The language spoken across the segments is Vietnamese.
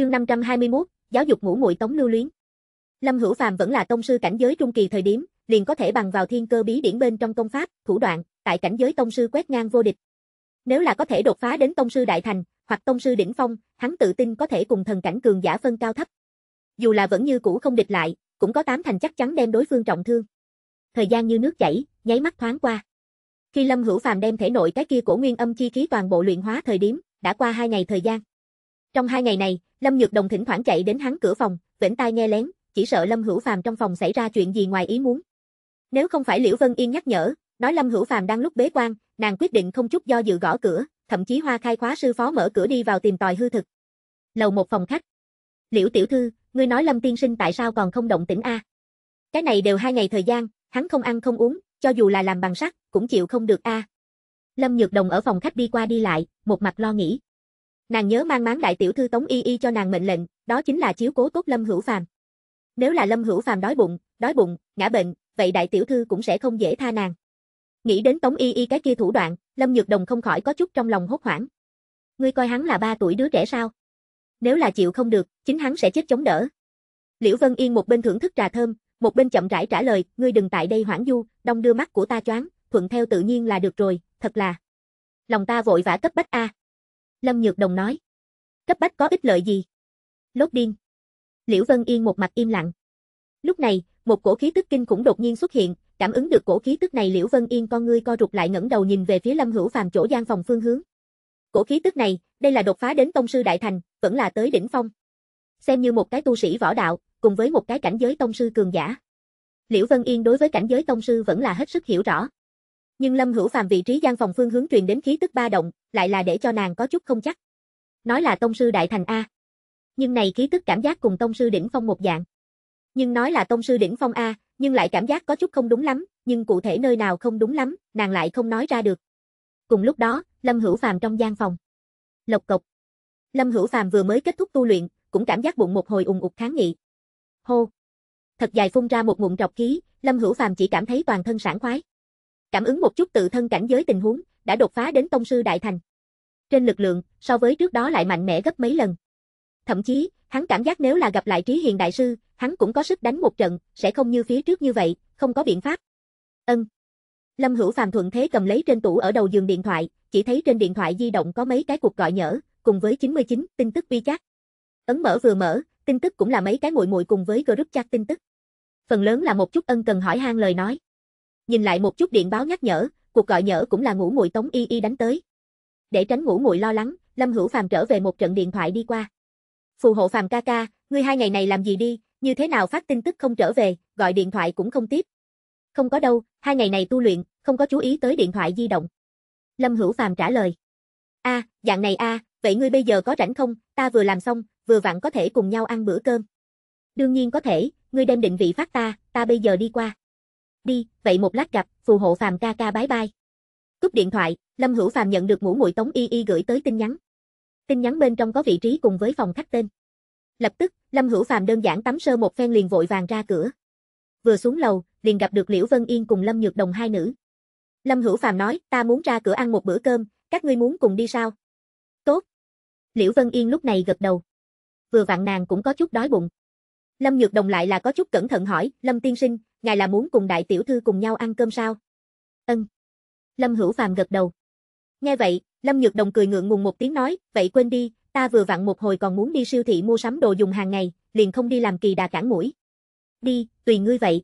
Chương 521, giáo dục ngũ muội Tống Lưu Luyến. Lâm Hữu Phàm vẫn là tông sư cảnh giới trung kỳ thời điểm, liền có thể bằng vào thiên cơ bí điển bên trong công pháp, thủ đoạn, tại cảnh giới tông sư quét ngang vô địch. Nếu là có thể đột phá đến tông sư đại thành, hoặc tông sư đỉnh phong, hắn tự tin có thể cùng thần cảnh cường giả phân cao thấp. Dù là vẫn như cũ không địch lại, cũng có tám thành chắc chắn đem đối phương trọng thương. Thời gian như nước chảy, nháy mắt thoáng qua. Khi Lâm Hữu Phàm đem thể nội cái kia cổ nguyên âm chi khí toàn bộ luyện hóa thời điểm, đã qua hai ngày thời gian. Trong hai ngày này, Lâm Nhược Đồng thỉnh thoảng chạy đến hắn cửa phòng, vĩnh tai nghe lén, chỉ sợ Lâm Hữu Phàm trong phòng xảy ra chuyện gì ngoài ý muốn. Nếu không phải Liễu Vân Yên nhắc nhở, nói Lâm Hữu Phàm đang lúc bế quan, nàng quyết định không chút do dự gõ cửa, thậm chí Hoa Khai khóa sư phó mở cửa đi vào tìm tòi hư thực. Lầu một phòng khách. Liễu tiểu thư, ngươi nói Lâm tiên sinh tại sao còn không động tĩnh a? Cái này đều hai ngày thời gian, hắn không ăn không uống, cho dù là làm bằng sắt, cũng chịu không được a. Lâm Nhược Đồng ở phòng khách đi qua đi lại, một mặt lo nghĩ. Nàng nhớ mang máng đại tiểu thư Tống Y Y cho nàng mệnh lệnh, đó chính là chiếu cố tốt Lâm Hữu Phàm. Nếu là Lâm Hữu Phàm đói bụng, đói bụng, ngã bệnh, vậy đại tiểu thư cũng sẽ không dễ tha nàng. Nghĩ đến Tống Y Y cái kia thủ đoạn, Lâm Nhược Đồng không khỏi có chút trong lòng hốt hoảng. Ngươi coi hắn là ba tuổi đứa trẻ sao? Nếu là chịu không được, chính hắn sẽ chết chống đỡ. Liễu Vân Yên một bên thưởng thức trà thơm, một bên chậm rãi trả lời, ngươi đừng tại đây hoảng du, đông đưa mắt của ta choáng, thuận theo tự nhiên là được rồi, thật là. Lòng ta vội vã cấp bách a. À. Lâm Nhược Đồng nói. Cấp bách có ích lợi gì? Lốt điên. Liễu Vân Yên một mặt im lặng. Lúc này, một cổ khí tức kinh cũng đột nhiên xuất hiện, cảm ứng được cổ khí tức này Liễu Vân Yên con ngươi co rụt lại ngẩng đầu nhìn về phía Lâm Hữu Phàm chỗ gian phòng phương hướng. Cổ khí tức này, đây là đột phá đến tông sư đại thành, vẫn là tới đỉnh phong. Xem như một cái tu sĩ võ đạo, cùng với một cái cảnh giới tông sư cường giả. Liễu Vân Yên đối với cảnh giới tông sư vẫn là hết sức hiểu rõ nhưng Lâm Hữu Phàm vị trí gian phòng phương hướng truyền đến khí tức ba động, lại là để cho nàng có chút không chắc. Nói là tông sư đại thành a. Nhưng này khí tức cảm giác cùng tông sư đỉnh phong một dạng. Nhưng nói là tông sư đỉnh phong a, nhưng lại cảm giác có chút không đúng lắm, nhưng cụ thể nơi nào không đúng lắm, nàng lại không nói ra được. Cùng lúc đó, Lâm Hữu Phàm trong gian phòng. Lộc cộc. Lâm Hữu Phàm vừa mới kết thúc tu luyện, cũng cảm giác bụng một hồi ùn ục kháng nghị. Hô. Thật dài phun ra một ngụm trọc khí, Lâm Hữu Phàm chỉ cảm thấy toàn thân sảng khoái cảm ứng một chút tự thân cảnh giới tình huống, đã đột phá đến tông sư đại thành. Trên lực lượng, so với trước đó lại mạnh mẽ gấp mấy lần. Thậm chí, hắn cảm giác nếu là gặp lại Trí Hiền đại sư, hắn cũng có sức đánh một trận, sẽ không như phía trước như vậy, không có biện pháp. Ân. Lâm Hữu Phàm thuận thế cầm lấy trên tủ ở đầu giường điện thoại, chỉ thấy trên điện thoại di động có mấy cái cuộc gọi nhỡ, cùng với 99 tin tức vi chat. Ấn mở vừa mở, tin tức cũng là mấy cái muội muội cùng với group chat tin tức. Phần lớn là một chút ân cần hỏi han lời nói. Nhìn lại một chút điện báo nhắc nhở, cuộc gọi nhỡ cũng là ngủ muội Tống Y Y đánh tới. Để tránh ngủ muội lo lắng, Lâm Hữu Phàm trở về một trận điện thoại đi qua. Phù hộ Phàm ca ca, ngươi hai ngày này làm gì đi, như thế nào phát tin tức không trở về, gọi điện thoại cũng không tiếp. Không có đâu, hai ngày này tu luyện, không có chú ý tới điện thoại di động. Lâm Hữu Phàm trả lời. A, à, dạng này a, à, vậy ngươi bây giờ có rảnh không, ta vừa làm xong, vừa vặn có thể cùng nhau ăn bữa cơm. Đương nhiên có thể, ngươi đem định vị phát ta, ta bây giờ đi qua. Đi, vậy một lát gặp, phù hộ Phàm ca ca bái bai. Cúp điện thoại, Lâm Hữu Phàm nhận được mũ muội Tống Y Y gửi tới tin nhắn. Tin nhắn bên trong có vị trí cùng với phòng khách tên. Lập tức, Lâm Hữu Phàm đơn giản tắm sơ một phen liền vội vàng ra cửa. Vừa xuống lầu, liền gặp được Liễu Vân Yên cùng Lâm Nhược Đồng hai nữ. Lâm Hữu Phàm nói, ta muốn ra cửa ăn một bữa cơm, các ngươi muốn cùng đi sao? Tốt. Liễu Vân Yên lúc này gật đầu. Vừa vặn nàng cũng có chút đói bụng. Lâm Nhược Đồng lại là có chút cẩn thận hỏi, Lâm tiên sinh, ngài là muốn cùng đại tiểu thư cùng nhau ăn cơm sao? Ân. Lâm Hữu Phàm gật đầu. Nghe vậy, Lâm Nhược Đồng cười ngượng ngùng một tiếng nói, vậy quên đi, ta vừa vặn một hồi còn muốn đi siêu thị mua sắm đồ dùng hàng ngày, liền không đi làm kỳ đà cản mũi. Đi, tùy ngươi vậy.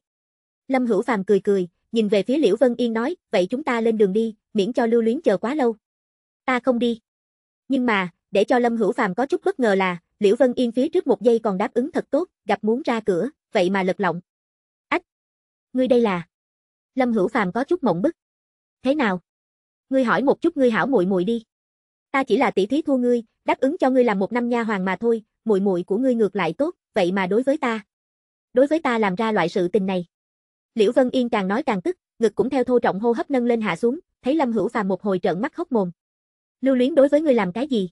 Lâm Hữu Phàm cười cười, nhìn về phía Liễu Vân Yên nói, vậy chúng ta lên đường đi, miễn cho lưu luyến chờ quá lâu. Ta không đi. Nhưng mà, để cho Lâm Hữu Phàm có chút bất ngờ là, Liễu Vân Yên phía trước một giây còn đáp ứng thật tốt, gặp muốn ra cửa, vậy mà lật lọng. Ách! Ngươi đây là... Lâm Hữu Phàm có chút mộng bức. Thế nào? Ngươi hỏi một chút ngươi hảo muội muội đi. Ta chỉ là tỷ thí thua ngươi, đáp ứng cho ngươi làm một năm nha hoàng mà thôi, muội muội của ngươi ngược lại tốt, vậy mà đối với ta. Đối với ta làm ra loại sự tình này. Liễu Vân Yên càng nói càng tức, ngực cũng theo thô trọng hô hấp nâng lên hạ xuống, thấy Lâm Hữu Phàm một hồi trợn mắt hốc mồm. Lưu Luyến đối với ngươi làm cái gì?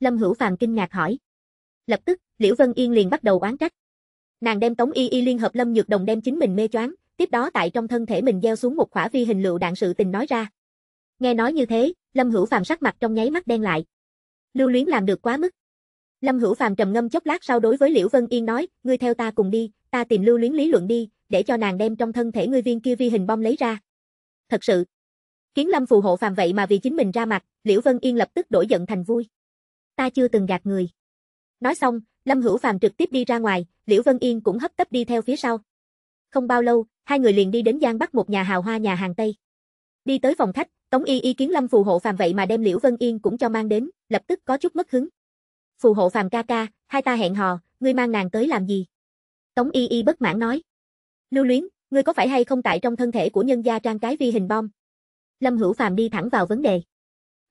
Lâm Hữu Phàm kinh ngạc hỏi. Lập tức, Liễu Vân Yên liền bắt đầu oán trách. Nàng đem Tống Y Y liên hợp Lâm Nhược Đồng đem chính mình mê choáng, tiếp đó tại trong thân thể mình gieo xuống một khỏa vi hình lựu đạn sự tình nói ra. Nghe nói như thế, Lâm Hữu Phàm sắc mặt trong nháy mắt đen lại. Lưu Luyến làm được quá mức. Lâm Hữu Phàm trầm ngâm chốc lát sau đối với Liễu Vân Yên nói, ngươi theo ta cùng đi, ta tìm Lưu Luyến lý luận đi, để cho nàng đem trong thân thể ngươi viên kia vi hình bom lấy ra. Thật sự, Kiến Lâm phù hộ phàm vậy mà vì chính mình ra mặt, Liễu Vân Yên lập tức đổi giận thành vui. Ta chưa từng gạt người. Nói xong, Lâm Hữu Phàm trực tiếp đi ra ngoài, Liễu Vân Yên cũng hấp tấp đi theo phía sau. Không bao lâu, hai người liền đi đến Giang Bắc một nhà hào hoa nhà hàng Tây. Đi tới phòng khách, Tống Y Y kiến Lâm Phù hộ Phàm vậy mà đem Liễu Vân Yên cũng cho mang đến, lập tức có chút mất hứng. Phù hộ Phàm ca ca, hai ta hẹn hò, ngươi mang nàng tới làm gì? Tống Y Y bất mãn nói. Lưu Luyến, ngươi có phải hay không tại trong thân thể của nhân gia trang cái vi hình bom? Lâm Hữu Phàm đi thẳng vào vấn đề.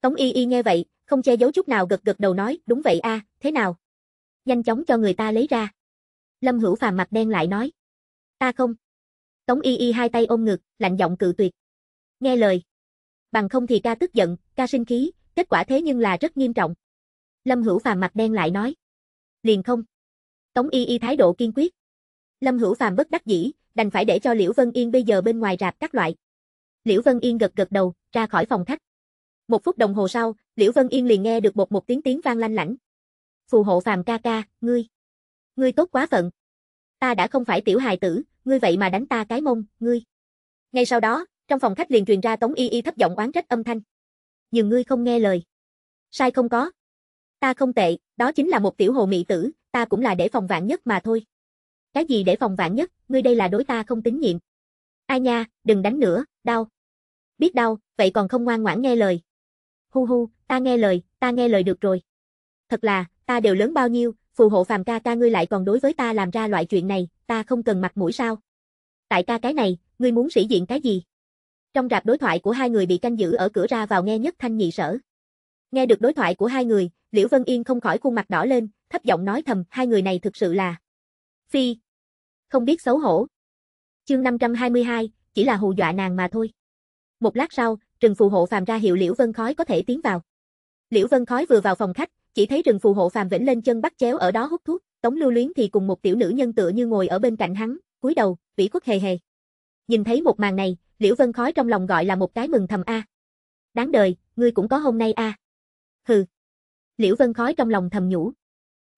Tống Y Y nghe vậy, không che giấu chút nào gật gật đầu nói, đúng vậy a, à, thế nào? Nhanh chóng cho người ta lấy ra. Lâm Hữu Phàm mặt đen lại nói. Ta không. Tống Y Y hai tay ôm ngực, lạnh giọng cự tuyệt. Nghe lời. Bằng không thì ca tức giận, ca sinh khí, kết quả thế nhưng là rất nghiêm trọng. Lâm Hữu Phàm mặt đen lại nói. Liền không. Tống Y Y thái độ kiên quyết. Lâm Hữu Phàm bất đắc dĩ, đành phải để cho Liễu Vân Yên bây giờ bên ngoài rạp các loại. Liễu Vân Yên gật gật đầu, ra khỏi phòng khách. Một phút đồng hồ sau, Liễu Vân Yên liền nghe được một một tiếng tiếng vang lanh lảnh phù hộ phàm ca ca, ngươi. Ngươi tốt quá phận. Ta đã không phải tiểu hài tử, ngươi vậy mà đánh ta cái mông, ngươi. Ngay sau đó, trong phòng khách liền truyền ra Tống Y Y thấp giọng oán trách âm thanh. Nhưng ngươi không nghe lời. Sai không có. Ta không tệ, đó chính là một tiểu hồ mị tử, ta cũng là để phòng vạn nhất mà thôi. Cái gì để phòng vạn nhất, ngươi đây là đối ta không tín nhiệm. Ai nha, đừng đánh nữa, đau. Biết đau, vậy còn không ngoan ngoãn nghe lời. Hu hu, ta nghe lời, ta nghe lời được rồi. Thật là, ta đều lớn bao nhiêu, phù hộ phàm ca ca ngươi lại còn đối với ta làm ra loại chuyện này, ta không cần mặt mũi sao. Tại ca cái này, ngươi muốn sĩ diện cái gì? Trong rạp đối thoại của hai người bị canh giữ ở cửa ra vào nghe nhất thanh nhị sở. Nghe được đối thoại của hai người, Liễu Vân Yên không khỏi khuôn mặt đỏ lên, thấp giọng nói thầm, hai người này thực sự là phi, không biết xấu hổ. Chương 522, chỉ là hù dọa nàng mà thôi. Một lát sau, Trừng phù hộ phàm ra hiệu Liễu Vân Khói có thể tiến vào. Liễu Vân Khói vừa vào phòng khách, chỉ thấy rừng phù hộ phàm Vĩnh lên chân bắt chéo ở đó hút thuốc, Tống Lưu Luyến thì cùng một tiểu nữ nhân tựa như ngồi ở bên cạnh hắn, cúi đầu, vĩ khuất hề hề. Nhìn thấy một màn này, Liễu Vân Khói trong lòng gọi là một cái mừng thầm a. Đáng đời, ngươi cũng có hôm nay a. Hừ. Liễu Vân Khói trong lòng thầm nhủ.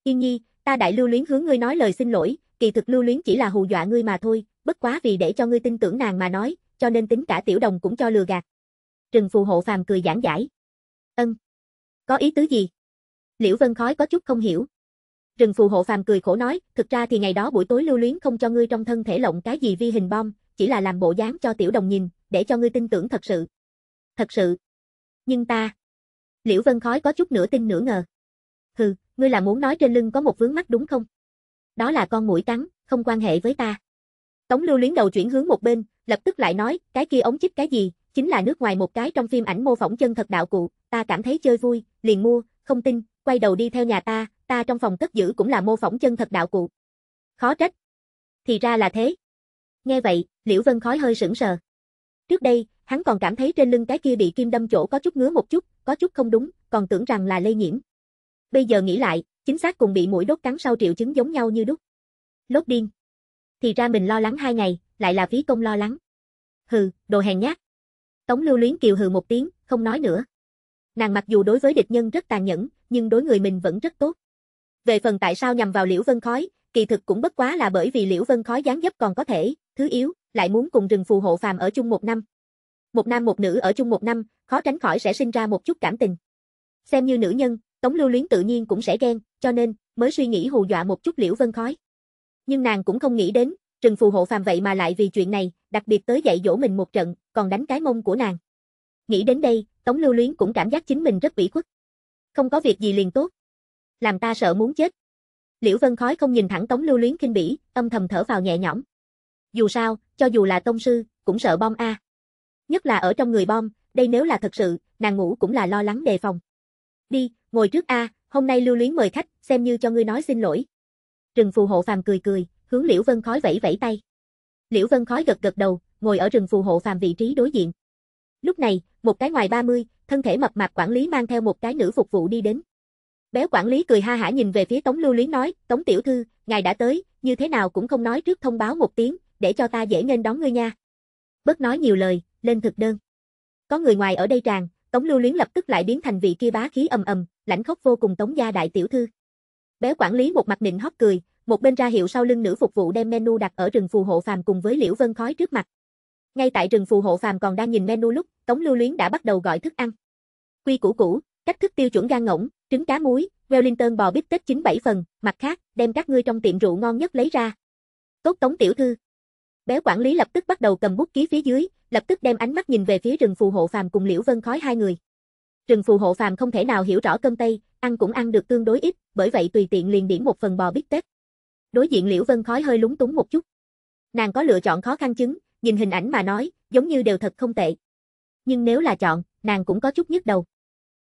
Yên nhi, ta đại lưu luyến hướng ngươi nói lời xin lỗi, kỳ thực lưu luyến chỉ là hù dọa ngươi mà thôi, bất quá vì để cho ngươi tin tưởng nàng mà nói, cho nên tính cả tiểu đồng cũng cho lừa gạt. rừng phù hộ phàm cười giảng giải. Ân. Có ý tứ gì? Liễu Vân Khói có chút không hiểu. Rừng phù hộ phàm cười khổ nói, thực ra thì ngày đó buổi tối lưu luyến không cho ngươi trong thân thể lộng cái gì vi hình bom, chỉ là làm bộ dáng cho tiểu đồng nhìn, để cho ngươi tin tưởng thật sự. Thật sự. Nhưng ta. Liễu Vân Khói có chút nửa tin nửa ngờ. Hừ, ngươi là muốn nói trên lưng có một vướng mắt đúng không? Đó là con mũi cắn, không quan hệ với ta. Tống lưu luyến đầu chuyển hướng một bên, lập tức lại nói, cái kia ống chích cái gì, chính là nước ngoài một cái trong phim ảnh mô phỏng chân thật đạo cụ, ta cảm thấy chơi vui, liền mua, không tin, quay đầu đi theo nhà ta, ta trong phòng cất giữ cũng là mô phỏng chân thật đạo cụ. Khó trách. Thì ra là thế. Nghe vậy, Liễu Vân khói hơi sững sờ. Trước đây, hắn còn cảm thấy trên lưng cái kia bị kim đâm chỗ có chút ngứa một chút, có chút không đúng, còn tưởng rằng là lây nhiễm. Bây giờ nghĩ lại, chính xác cùng bị mũi đốt cắn sau triệu chứng giống nhau như đúc. Lốt điên. Thì ra mình lo lắng hai ngày, lại là phí công lo lắng. Hừ, đồ hèn nhát. Tống lưu luyến kiều hừ một tiếng, không nói nữa. Nàng mặc dù đối với địch nhân rất tàn nhẫn, nhưng đối người mình vẫn rất tốt. Về phần tại sao nhằm vào Liễu Vân Khói, kỳ thực cũng bất quá là bởi vì Liễu Vân Khói dáng dấp còn có thể, thứ yếu, lại muốn cùng rừng phù hộ phàm ở chung một năm. Một nam một nữ ở chung một năm, khó tránh khỏi sẽ sinh ra một chút cảm tình. Xem như nữ nhân, Tống Lưu Luyến tự nhiên cũng sẽ ghen, cho nên, mới suy nghĩ hù dọa một chút Liễu Vân Khói. Nhưng nàng cũng không nghĩ đến, rừng phù hộ phàm vậy mà lại vì chuyện này, đặc biệt tới dạy dỗ mình một trận, còn đánh cái mông của nàng. Nghĩ đến đây, Tống Lưu Luyến cũng cảm giác chính mình rất ủy khuất không có việc gì liền tốt. Làm ta sợ muốn chết. Liễu Vân Khói không nhìn thẳng Tống Lưu Luyến kinh bỉ, âm thầm thở vào nhẹ nhõm. Dù sao, cho dù là tông sư, cũng sợ bom a. Nhất là ở trong người bom, đây nếu là thật sự, nàng ngủ cũng là lo lắng đề phòng. Đi, ngồi trước a, hôm nay Lưu Luyến mời khách, xem như cho ngươi nói xin lỗi. Trừng phù hộ phàm cười cười, hướng Liễu Vân Khói vẫy vẫy tay. Liễu Vân Khói gật gật đầu, ngồi ở rừng phù hộ phàm vị trí đối diện. Lúc này, một cái ngoài 30, thân thể mập mạp quản lý mang theo một cái nữ phục vụ đi đến. Béo quản lý cười ha hả nhìn về phía Tống Lưu Luyến nói, Tống Tiểu Thư, ngài đã tới, như thế nào cũng không nói trước thông báo một tiếng, để cho ta dễ nên đón ngươi nha. Bớt nói nhiều lời, lên thực đơn. Có người ngoài ở đây tràn, Tống Lưu Luyến lập tức lại biến thành vị kia bá khí ầm ầm, lãnh khốc vô cùng Tống gia đại tiểu thư. Béo quản lý một mặt nịnh hót cười, một bên ra hiệu sau lưng nữ phục vụ đem menu đặt ở rừng phù hộ phàm cùng với Liễu Vân Khói trước mặt. Ngay tại rừng phù hộ phàm còn đang nhìn menu lúc, Tống Lưu Luyến đã bắt đầu gọi thức ăn. Quy củ cũ, cách thức tiêu chuẩn gan ngỗng, trứng cá muối, Wellington bò bít tết chín bảy phần, mặt khác, đem các ngươi trong tiệm rượu ngon nhất lấy ra. Tốt Tống tiểu thư. Béo quản lý lập tức bắt đầu cầm bút ký phía dưới, lập tức đem ánh mắt nhìn về phía rừng phù hộ phàm cùng Liễu Vân Khói hai người. Rừng phù hộ phàm không thể nào hiểu rõ cơm tây, ăn cũng ăn được tương đối ít, bởi vậy tùy tiện liền điểm một phần bò bít tết. Đối diện Liễu Vân Khói hơi lúng túng một chút. Nàng có lựa chọn khó khăn chứng, nhìn hình ảnh mà nói, giống như đều thật không tệ. Nhưng nếu là chọn, nàng cũng có chút nhức đầu.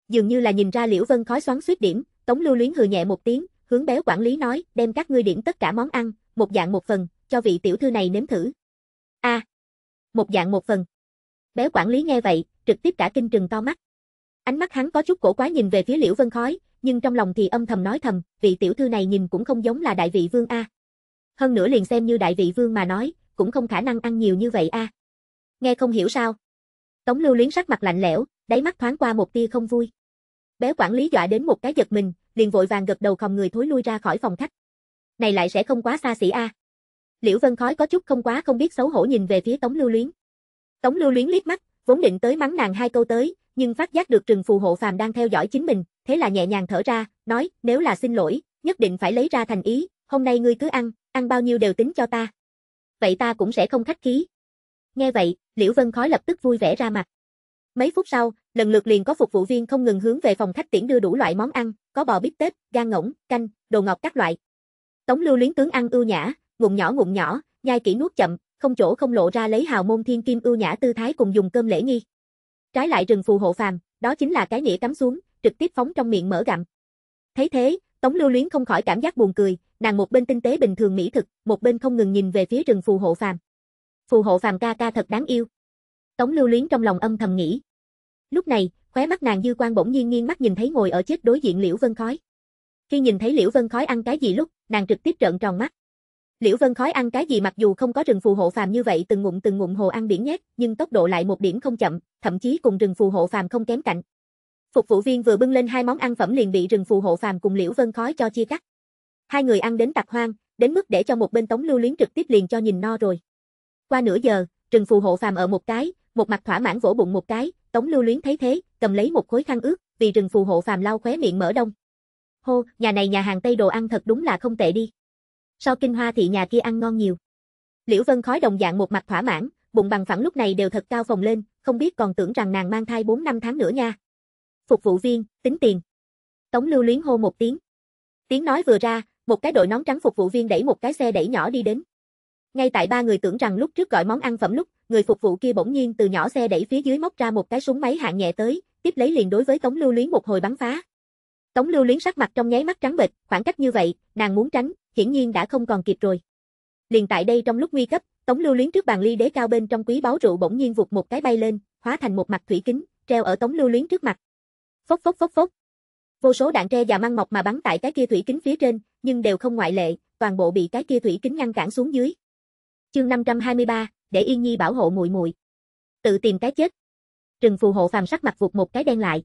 Dường như là nhìn ra Liễu Vân khói xoắn suýt điểm, Tống Lưu Luyến hừ nhẹ một tiếng, hướng béo quản lý nói, đem các ngươi điểm tất cả món ăn, một dạng một phần, cho vị tiểu thư này nếm thử. A. À, một dạng một phần. Béo quản lý nghe vậy, trực tiếp cả kinh trừng to mắt. Ánh mắt hắn có chút cổ quá nhìn về phía Liễu Vân Khói, nhưng trong lòng thì âm thầm nói thầm, vị tiểu thư này nhìn cũng không giống là đại vị vương a. Hơn nữa liền xem như đại vị vương mà nói, cũng không khả năng ăn nhiều như vậy a. À. Nghe không hiểu sao? Tống Lưu Luyến sắc mặt lạnh lẽo, đáy mắt thoáng qua một tia không vui. Bé quản lý dọa đến một cái giật mình, liền vội vàng gật đầu khom người thối lui ra khỏi phòng khách. Này lại sẽ không quá xa xỉ a. À. Liễu Vân Khói có chút không quá không biết xấu hổ nhìn về phía Tống Lưu Luyến. Tống Lưu Luyến liếc mắt, vốn định tới mắng nàng hai câu tới, nhưng phát giác được Trừng Phù hộ phàm đang theo dõi chính mình, thế là nhẹ nhàng thở ra, nói, nếu là xin lỗi, nhất định phải lấy ra thành ý, hôm nay ngươi cứ ăn, ăn bao nhiêu đều tính cho ta vậy ta cũng sẽ không khách khí. Nghe vậy, Liễu Vân Khói lập tức vui vẻ ra mặt. Mấy phút sau, lần lượt liền có phục vụ viên không ngừng hướng về phòng khách tiễn đưa đủ loại món ăn, có bò bít tết, gan ngỗng, canh, đồ ngọt các loại. Tống Lưu Luyến tướng ăn ưu nhã, ngụm nhỏ ngụm nhỏ, nhai kỹ nuốt chậm, không chỗ không lộ ra lấy hào môn thiên kim ưu nhã tư thái cùng dùng cơm lễ nghi. Trái lại rừng phù hộ phàm, đó chính là cái nĩa cắm xuống, trực tiếp phóng trong miệng mở gặm. Thấy thế, Tống lưu luyến không khỏi cảm giác buồn cười, nàng một bên tinh tế bình thường mỹ thực, một bên không ngừng nhìn về phía rừng phù hộ phàm. Phù hộ phàm ca ca thật đáng yêu. Tống lưu luyến trong lòng âm thầm nghĩ. Lúc này, khóe mắt nàng dư quan bỗng nhiên nghiêng mắt nhìn thấy ngồi ở chết đối diện Liễu Vân Khói. Khi nhìn thấy Liễu Vân Khói ăn cái gì lúc, nàng trực tiếp trợn tròn mắt. Liễu Vân Khói ăn cái gì mặc dù không có rừng phù hộ phàm như vậy từng ngụm từng ngụm hồ ăn biển nhét, nhưng tốc độ lại một điểm không chậm, thậm chí cùng rừng phù hộ phàm không kém cạnh. Phục vụ viên vừa bưng lên hai món ăn phẩm liền bị rừng phù hộ phàm cùng Liễu Vân Khói cho chia cắt. Hai người ăn đến tạc hoang, đến mức để cho một bên Tống Lưu Luyến trực tiếp liền cho nhìn no rồi. Qua nửa giờ, rừng phù hộ phàm ở một cái, một mặt thỏa mãn vỗ bụng một cái, Tống Lưu Luyến thấy thế, cầm lấy một khối khăn ướt, vì rừng phù hộ phàm lau khóe miệng mở đông. Hô, nhà này nhà hàng Tây đồ ăn thật đúng là không tệ đi. So kinh hoa thị nhà kia ăn ngon nhiều. Liễu Vân Khói đồng dạng một mặt thỏa mãn, bụng bằng phẳng lúc này đều thật cao phồng lên, không biết còn tưởng rằng nàng mang thai 4 năm tháng nữa nha phục vụ viên, tính tiền. Tống lưu luyến hô một tiếng. Tiếng nói vừa ra, một cái đội nón trắng phục vụ viên đẩy một cái xe đẩy nhỏ đi đến. Ngay tại ba người tưởng rằng lúc trước gọi món ăn phẩm lúc, người phục vụ kia bỗng nhiên từ nhỏ xe đẩy phía dưới móc ra một cái súng máy hạng nhẹ tới, tiếp lấy liền đối với Tống Lưu Luyến một hồi bắn phá. Tống Lưu Luyến sắc mặt trong nháy mắt trắng bệch, khoảng cách như vậy, nàng muốn tránh, hiển nhiên đã không còn kịp rồi. Liền tại đây trong lúc nguy cấp, Tống Lưu Luyến trước bàn ly đế cao bên trong quý báu rượu bỗng nhiên vụt một cái bay lên, hóa thành một mặt thủy kính, treo ở Tống Lưu Luyến trước mặt. Phốc phốc phốc phốc. Vô số đạn tre và măng mọc mà bắn tại cái kia thủy kính phía trên, nhưng đều không ngoại lệ, toàn bộ bị cái kia thủy kính ngăn cản xuống dưới. Chương 523, để Yên Nhi bảo hộ muội muội. Tự tìm cái chết. Trừng phù hộ phàm sắc mặt vụt một cái đen lại.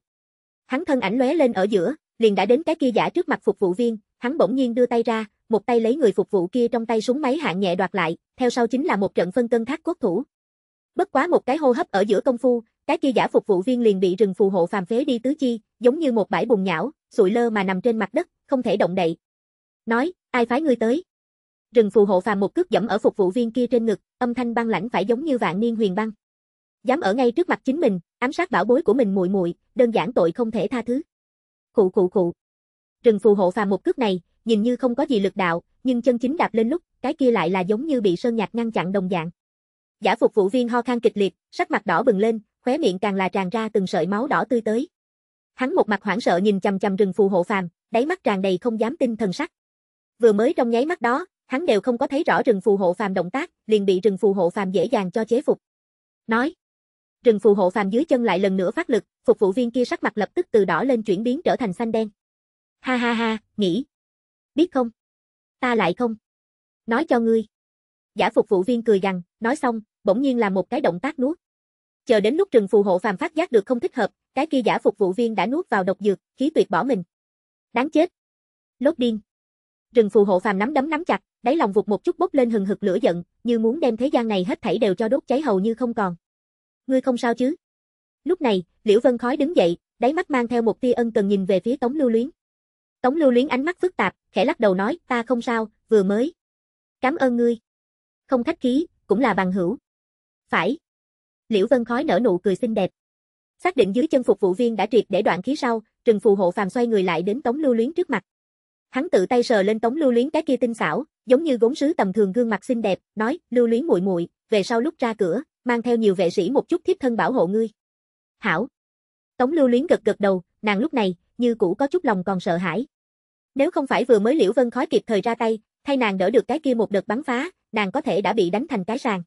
Hắn thân ảnh lóe lên ở giữa, liền đã đến cái kia giả trước mặt phục vụ viên, hắn bỗng nhiên đưa tay ra, một tay lấy người phục vụ kia trong tay súng máy hạng nhẹ đoạt lại, theo sau chính là một trận phân cân thác cốt thủ. Bất quá một cái hô hấp ở giữa công phu, cái kia giả phục vụ viên liền bị rừng phù hộ phàm phế đi tứ chi, giống như một bãi bùn nhão, sụi lơ mà nằm trên mặt đất, không thể động đậy. Nói, ai phái ngươi tới? Rừng phù hộ phàm một cước dẫm ở phục vụ viên kia trên ngực, âm thanh băng lãnh phải giống như vạn niên huyền băng. Dám ở ngay trước mặt chính mình, ám sát bảo bối của mình muội muội, đơn giản tội không thể tha thứ. Khụ khụ khụ. Rừng phù hộ phàm một cước này, nhìn như không có gì lực đạo, nhưng chân chính đạp lên lúc, cái kia lại là giống như bị sơn nhạt ngăn chặn đồng dạng. Giả phục vụ viên ho khan kịch liệt, sắc mặt đỏ bừng lên, khóe miệng càng là tràn ra từng sợi máu đỏ tươi tới. Hắn một mặt hoảng sợ nhìn chằm chằm rừng phù hộ phàm, đáy mắt tràn đầy không dám tin thần sắc. Vừa mới trong nháy mắt đó, hắn đều không có thấy rõ rừng phù hộ phàm động tác, liền bị rừng phù hộ phàm dễ dàng cho chế phục. Nói, rừng phù hộ phàm dưới chân lại lần nữa phát lực, phục vụ viên kia sắc mặt lập tức từ đỏ lên chuyển biến trở thành xanh đen. Ha ha ha, nghĩ. Biết không? Ta lại không. Nói cho ngươi. Giả phục vụ viên cười gằn, nói xong, bỗng nhiên là một cái động tác nuốt chờ đến lúc trừng phù hộ phàm phát giác được không thích hợp, cái kia giả phục vụ viên đã nuốt vào độc dược, khí tuyệt bỏ mình. Đáng chết. Lốt điên. rừng phù hộ phàm nắm đấm nắm chặt, đáy lòng vụt một chút bốc lên hừng hực lửa giận, như muốn đem thế gian này hết thảy đều cho đốt cháy hầu như không còn. Ngươi không sao chứ? Lúc này, Liễu Vân Khói đứng dậy, đáy mắt mang theo một tia ân cần nhìn về phía Tống Lưu Luyến. Tống Lưu Luyến ánh mắt phức tạp, khẽ lắc đầu nói, ta không sao, vừa mới. Cảm ơn ngươi. Không khách khí, cũng là bằng hữu. Phải, Liễu Vân Khói nở nụ cười xinh đẹp. Xác định dưới chân phục vụ viên đã triệt để đoạn khí sau, Trừng Phù hộ phàm xoay người lại đến Tống Lưu Luyến trước mặt. Hắn tự tay sờ lên Tống Lưu Luyến cái kia tinh xảo, giống như gốm sứ tầm thường gương mặt xinh đẹp, nói: "Lưu Luyến muội muội, về sau lúc ra cửa, mang theo nhiều vệ sĩ một chút thiếp thân bảo hộ ngươi." "Hảo." Tống Lưu Luyến gật gật đầu, nàng lúc này như cũ có chút lòng còn sợ hãi. Nếu không phải vừa mới Liễu Vân Khói kịp thời ra tay, thay nàng đỡ được cái kia một đợt bắn phá, nàng có thể đã bị đánh thành cái sàn.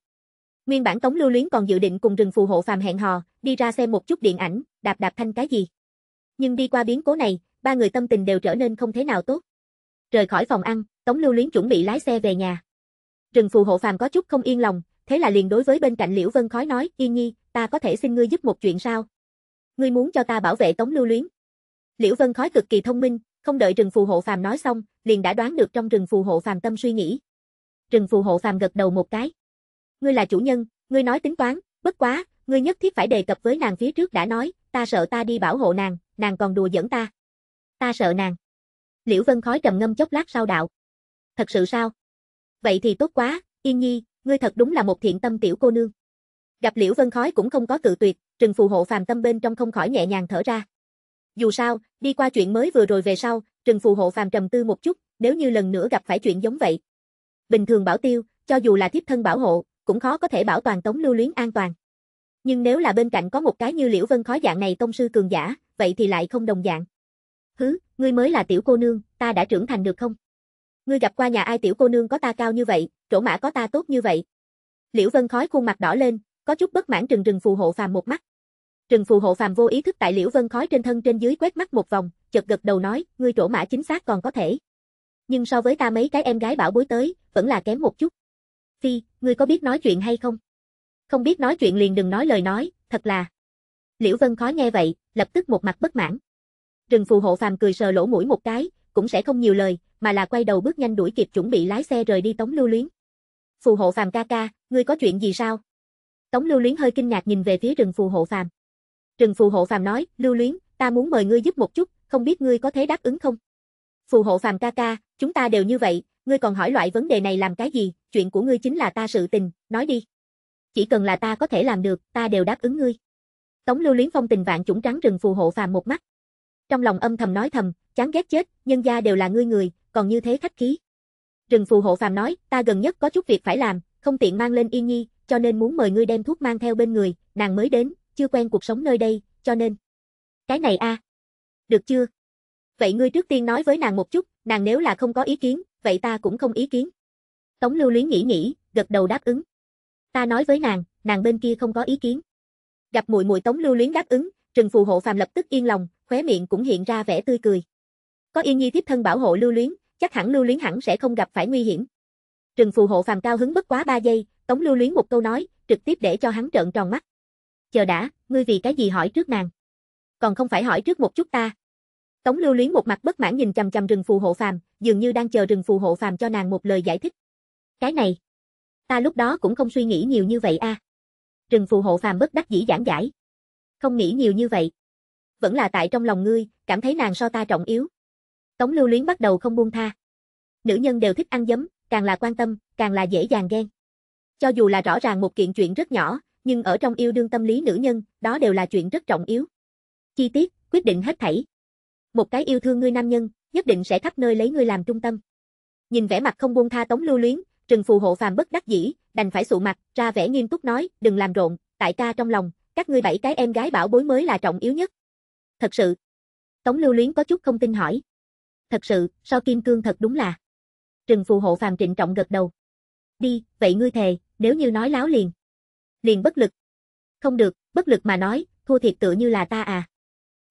Nguyên bản Tống Lưu Luyến còn dự định cùng rừng phù hộ phàm hẹn hò, đi ra xem một chút điện ảnh, đạp đạp thanh cái gì. Nhưng đi qua biến cố này, ba người tâm tình đều trở nên không thế nào tốt. Rời khỏi phòng ăn, Tống Lưu Luyến chuẩn bị lái xe về nhà. Rừng phù hộ phàm có chút không yên lòng, thế là liền đối với bên cạnh Liễu Vân Khói nói, Yên Nhi, ta có thể xin ngươi giúp một chuyện sao? Ngươi muốn cho ta bảo vệ Tống Lưu Luyến. Liễu Vân Khói cực kỳ thông minh, không đợi rừng phù hộ phàm nói xong, liền đã đoán được trong rừng phù hộ phàm tâm suy nghĩ. Rừng phù hộ phàm gật đầu một cái ngươi là chủ nhân, ngươi nói tính toán, bất quá, ngươi nhất thiết phải đề cập với nàng phía trước đã nói, ta sợ ta đi bảo hộ nàng, nàng còn đùa dẫn ta. Ta sợ nàng. Liễu Vân Khói trầm ngâm chốc lát sau đạo. Thật sự sao? Vậy thì tốt quá, Yên Nhi, ngươi thật đúng là một thiện tâm tiểu cô nương. Gặp Liễu Vân Khói cũng không có tự tuyệt, trừng phù hộ phàm tâm bên trong không khỏi nhẹ nhàng thở ra. Dù sao, đi qua chuyện mới vừa rồi về sau, trừng phù hộ phàm trầm tư một chút, nếu như lần nữa gặp phải chuyện giống vậy. Bình thường bảo tiêu, cho dù là thiếp thân bảo hộ, cũng khó có thể bảo toàn Tống Lưu Luyến an toàn. Nhưng nếu là bên cạnh có một cái như Liễu Vân Khói dạng này tông sư cường giả, vậy thì lại không đồng dạng. Hứ, ngươi mới là tiểu cô nương, ta đã trưởng thành được không? Ngươi gặp qua nhà ai tiểu cô nương có ta cao như vậy, trổ mã có ta tốt như vậy? Liễu Vân Khói khuôn mặt đỏ lên, có chút bất mãn trừng rừng phù hộ phàm một mắt. Trừng phù hộ phàm vô ý thức tại Liễu Vân Khói trên thân trên dưới quét mắt một vòng, chợt gật đầu nói, ngươi trổ mã chính xác còn có thể. Nhưng so với ta mấy cái em gái bảo bối tới, vẫn là kém một chút. Phi, ngươi có biết nói chuyện hay không? Không biết nói chuyện liền đừng nói lời nói, thật là. Liễu Vân khó nghe vậy, lập tức một mặt bất mãn. Rừng phù hộ phàm cười sờ lỗ mũi một cái, cũng sẽ không nhiều lời, mà là quay đầu bước nhanh đuổi kịp chuẩn bị lái xe rời đi Tống Lưu Luyến. Phù hộ phàm ca ca, ngươi có chuyện gì sao? Tống Lưu Luyến hơi kinh ngạc nhìn về phía rừng phù hộ phàm. Rừng phù hộ phàm nói, Lưu Luyến, ta muốn mời ngươi giúp một chút, không biết ngươi có thể đáp ứng không? Phù hộ phàm ca ca, chúng ta đều như vậy, Ngươi còn hỏi loại vấn đề này làm cái gì, chuyện của ngươi chính là ta sự tình, nói đi. Chỉ cần là ta có thể làm được, ta đều đáp ứng ngươi. Tống lưu luyến phong tình vạn chủng trắng rừng phù hộ phàm một mắt. Trong lòng âm thầm nói thầm, chán ghét chết, nhân gia đều là ngươi người, còn như thế khách khí. Rừng phù hộ phàm nói, ta gần nhất có chút việc phải làm, không tiện mang lên yên nhi, cho nên muốn mời ngươi đem thuốc mang theo bên người, nàng mới đến, chưa quen cuộc sống nơi đây, cho nên. Cái này a à. Được chưa? Vậy ngươi trước tiên nói với nàng một chút, nàng nếu là không có ý kiến, vậy ta cũng không ý kiến. Tống lưu luyến nghĩ nghĩ, gật đầu đáp ứng. Ta nói với nàng, nàng bên kia không có ý kiến. Gặp muội muội Tống lưu luyến đáp ứng, Trừng phù hộ phàm lập tức yên lòng, khóe miệng cũng hiện ra vẻ tươi cười. Có Yên Nhi tiếp thân bảo hộ Lưu Luyến, chắc hẳn Lưu Luyến hẳn sẽ không gặp phải nguy hiểm. Trừng phù hộ phàm cao hứng bất quá 3 giây, Tống Lưu Luyến một câu nói, trực tiếp để cho hắn trợn tròn mắt. "Chờ đã, ngươi vì cái gì hỏi trước nàng? Còn không phải hỏi trước một chút ta?" Tống Lưu Luyến một mặt bất mãn nhìn chằm chằm rừng phù hộ phàm, dường như đang chờ rừng phù hộ phàm cho nàng một lời giải thích. Cái này, ta lúc đó cũng không suy nghĩ nhiều như vậy a. À. Rừng phù hộ phàm bất đắc dĩ giảng giải. Không nghĩ nhiều như vậy. Vẫn là tại trong lòng ngươi, cảm thấy nàng so ta trọng yếu. Tống Lưu Luyến bắt đầu không buông tha. Nữ nhân đều thích ăn dấm, càng là quan tâm, càng là dễ dàng ghen. Cho dù là rõ ràng một kiện chuyện rất nhỏ, nhưng ở trong yêu đương tâm lý nữ nhân, đó đều là chuyện rất trọng yếu. Chi tiết, quyết định hết thảy một cái yêu thương ngươi nam nhân, nhất định sẽ khắp nơi lấy ngươi làm trung tâm. Nhìn vẻ mặt không buông tha Tống Lưu Luyến, Trừng Phù hộ phàm bất đắc dĩ, đành phải sụ mặt, ra vẻ nghiêm túc nói, đừng làm rộn, tại ca trong lòng, các ngươi bảy cái em gái bảo bối mới là trọng yếu nhất. Thật sự. Tống Lưu Luyến có chút không tin hỏi. Thật sự, sao Kim Cương thật đúng là. Trừng Phù hộ phàm trịnh trọng gật đầu. Đi, vậy ngươi thề, nếu như nói láo liền. Liền bất lực. Không được, bất lực mà nói, thua thiệt tựa như là ta à.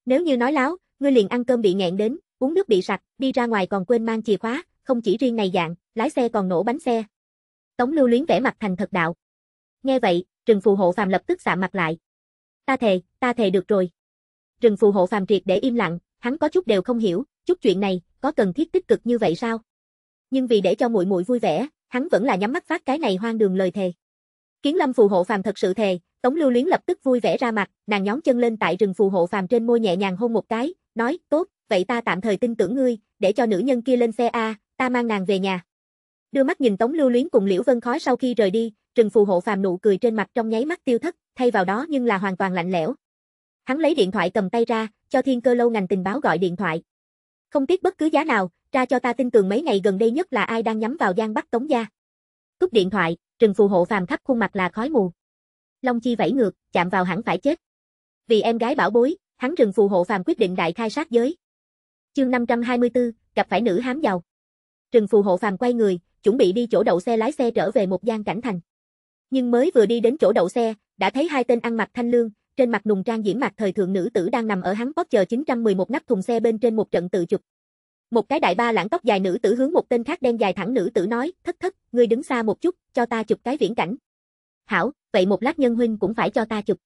Nếu như nói láo, ngươi liền ăn cơm bị nghẹn đến, uống nước bị sạch, đi ra ngoài còn quên mang chìa khóa, không chỉ riêng này dạng, lái xe còn nổ bánh xe. Tống Lưu Luyến vẻ mặt thành thật đạo. Nghe vậy, Trừng Phù Hộ Phàm lập tức sạm mặt lại. Ta thề, ta thề được rồi. Trừng Phù Hộ Phàm triệt để im lặng, hắn có chút đều không hiểu, chút chuyện này có cần thiết tích cực như vậy sao? Nhưng vì để cho muội muội vui vẻ, hắn vẫn là nhắm mắt phát cái này hoang đường lời thề. Kiến Lâm Phù Hộ Phàm thật sự thề, Tống Lưu Luyến lập tức vui vẻ ra mặt, nàng nhón chân lên tại rừng Phù Hộ Phàm trên môi nhẹ nhàng hôn một cái, nói, tốt, vậy ta tạm thời tin tưởng ngươi, để cho nữ nhân kia lên xe A, ta mang nàng về nhà. Đưa mắt nhìn Tống Lưu Luyến cùng Liễu Vân Khói sau khi rời đi, Trừng Phù Hộ phàm nụ cười trên mặt trong nháy mắt tiêu thất, thay vào đó nhưng là hoàn toàn lạnh lẽo. Hắn lấy điện thoại cầm tay ra, cho Thiên Cơ lâu ngành tình báo gọi điện thoại. Không tiếc bất cứ giá nào, ra cho ta tin tưởng mấy ngày gần đây nhất là ai đang nhắm vào Giang Bắc Tống gia. Cúp điện thoại, Trừng Phù Hộ phàm khắp khuôn mặt là khói mù. Long chi vẫy ngược, chạm vào hẳn phải chết. Vì em gái bảo bối, hắn rừng phù hộ phàm quyết định đại khai sát giới. Chương 524, gặp phải nữ hám giàu. Rừng phù hộ phàm quay người, chuẩn bị đi chỗ đậu xe lái xe trở về một gian cảnh thành. Nhưng mới vừa đi đến chỗ đậu xe, đã thấy hai tên ăn mặc thanh lương, trên mặt nùng trang diễm mặt thời thượng nữ tử đang nằm ở hắn Porsche 911 nắp thùng xe bên trên một trận tự chụp. Một cái đại ba lãng tóc dài nữ tử hướng một tên khác đen dài thẳng nữ tử nói, "Thất thất, ngươi đứng xa một chút, cho ta chụp cái viễn cảnh." "Hảo, vậy một lát nhân huynh cũng phải cho ta chụp."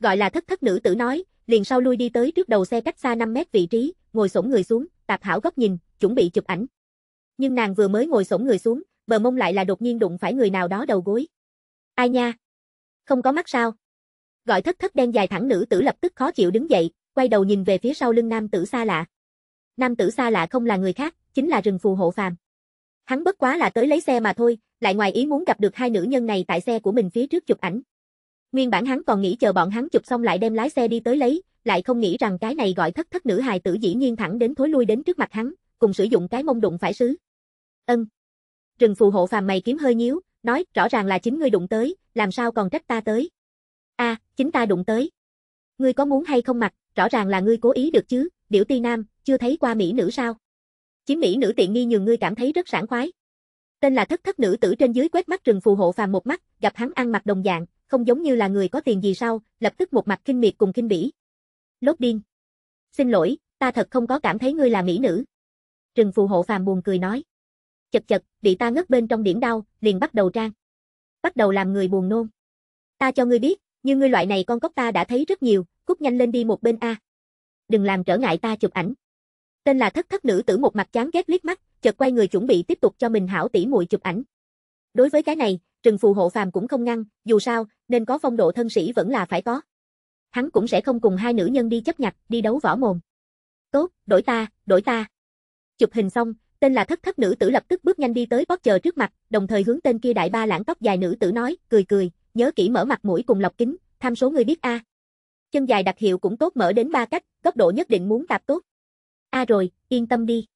Gọi là thất thất nữ tử nói, liền sau lui đi tới trước đầu xe cách xa 5 mét vị trí, ngồi xổm người xuống, Tạp Hảo góc nhìn, chuẩn bị chụp ảnh. Nhưng nàng vừa mới ngồi xổm người xuống, bờ mông lại là đột nhiên đụng phải người nào đó đầu gối. Ai nha? Không có mắt sao? Gọi thất thất đen dài thẳng nữ tử lập tức khó chịu đứng dậy, quay đầu nhìn về phía sau lưng nam tử xa lạ. Nam tử xa lạ không là người khác, chính là rừng phù hộ phàm. Hắn bất quá là tới lấy xe mà thôi, lại ngoài ý muốn gặp được hai nữ nhân này tại xe của mình phía trước chụp ảnh. Nguyên bản hắn còn nghĩ chờ bọn hắn chụp xong lại đem lái xe đi tới lấy, lại không nghĩ rằng cái này gọi thất thất nữ hài tử dĩ nhiên thẳng đến thối lui đến trước mặt hắn, cùng sử dụng cái mông đụng phải sứ. Ân. Rừng phù hộ phàm mày kiếm hơi nhíu, nói, rõ ràng là chính ngươi đụng tới, làm sao còn trách ta tới? A, à, chính ta đụng tới. Ngươi có muốn hay không mặc, rõ ràng là ngươi cố ý được chứ, điểu ti nam, chưa thấy qua mỹ nữ sao? Chiếm mỹ nữ tiện nghi nhường ngươi cảm thấy rất sảng khoái. Tên là thất thất nữ tử trên dưới quét mắt rừng phù hộ phàm một mắt, gặp hắn ăn mặc đồng dạng, không giống như là người có tiền gì sao, lập tức một mặt kinh miệt cùng kinh bỉ. Lốt điên. Xin lỗi, ta thật không có cảm thấy ngươi là mỹ nữ. Trừng phù hộ phàm buồn cười nói. Chật chật, bị ta ngất bên trong điểm đau, liền bắt đầu trang. Bắt đầu làm người buồn nôn. Ta cho ngươi biết, như ngươi loại này con cóc ta đã thấy rất nhiều, cút nhanh lên đi một bên A. Đừng làm trở ngại ta chụp ảnh. Tên là thất thất nữ tử một mặt chán ghét liếc mắt, chợt quay người chuẩn bị tiếp tục cho mình hảo tỷ muội chụp ảnh. Đối với cái này, Trừng phù hộ phàm cũng không ngăn, dù sao, nên có phong độ thân sĩ vẫn là phải có. Hắn cũng sẽ không cùng hai nữ nhân đi chấp nhặt, đi đấu võ mồm. Tốt, đổi ta, đổi ta. Chụp hình xong, tên là thất thất nữ tử lập tức bước nhanh đi tới bót chờ trước mặt, đồng thời hướng tên kia đại ba lãng tóc dài nữ tử nói, cười cười, nhớ kỹ mở mặt mũi cùng lọc kính, tham số người biết a. Chân dài đặc hiệu cũng tốt mở đến ba cách, cấp độ nhất định muốn tạp tốt. A rồi, yên tâm đi.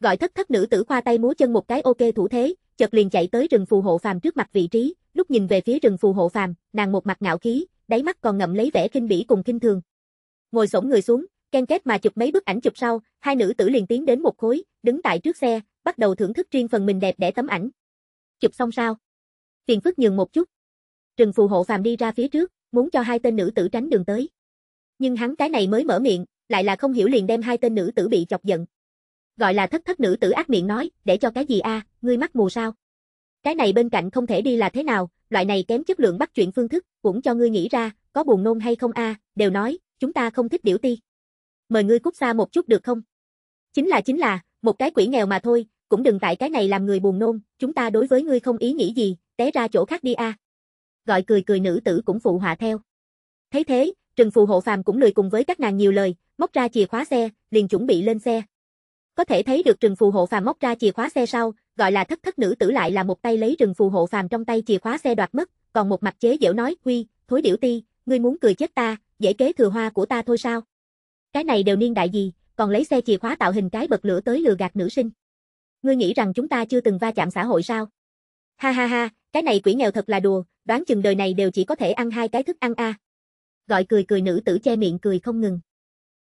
Gọi thất thất nữ tử khoa tay múa chân một cái ok thủ thế, chợt liền chạy tới rừng phù hộ phàm trước mặt vị trí, lúc nhìn về phía rừng phù hộ phàm, nàng một mặt ngạo khí, đáy mắt còn ngậm lấy vẻ kinh bỉ cùng kinh thường. Ngồi xổm người xuống, ken kết mà chụp mấy bức ảnh chụp sau, hai nữ tử liền tiến đến một khối, đứng tại trước xe, bắt đầu thưởng thức riêng phần mình đẹp đẽ tấm ảnh. Chụp xong sao? Phiền phức nhường một chút. rừng phù hộ phàm đi ra phía trước, muốn cho hai tên nữ tử tránh đường tới. Nhưng hắn cái này mới mở miệng, lại là không hiểu liền đem hai tên nữ tử bị chọc giận gọi là thất thất nữ tử ác miệng nói, để cho cái gì a, à, ngươi mắt mù sao? Cái này bên cạnh không thể đi là thế nào, loại này kém chất lượng bắt chuyện phương thức, cũng cho ngươi nghĩ ra, có buồn nôn hay không a, à, đều nói, chúng ta không thích điểu ti. Mời ngươi cút xa một chút được không? Chính là chính là, một cái quỷ nghèo mà thôi, cũng đừng tại cái này làm người buồn nôn, chúng ta đối với ngươi không ý nghĩ gì, té ra chỗ khác đi a. À. Gọi cười cười nữ tử cũng phụ họa theo. Thấy thế, Trừng Phù hộ phàm cũng lười cùng với các nàng nhiều lời, móc ra chìa khóa xe, liền chuẩn bị lên xe. Có thể thấy được Trừng Phù hộ phàm móc ra chìa khóa xe sau, gọi là thất thất nữ tử lại là một tay lấy Trừng Phù hộ phàm trong tay chìa khóa xe đoạt mất, còn một mặt chế giễu nói, quy thối điểu ti, ngươi muốn cười chết ta, dễ kế thừa hoa của ta thôi sao?" Cái này đều niên đại gì, còn lấy xe chìa khóa tạo hình cái bật lửa tới lừa gạt nữ sinh. Ngươi nghĩ rằng chúng ta chưa từng va chạm xã hội sao? Ha ha ha, cái này quỷ nghèo thật là đùa, đoán chừng đời này đều chỉ có thể ăn hai cái thức ăn a. Gọi cười cười nữ tử che miệng cười không ngừng.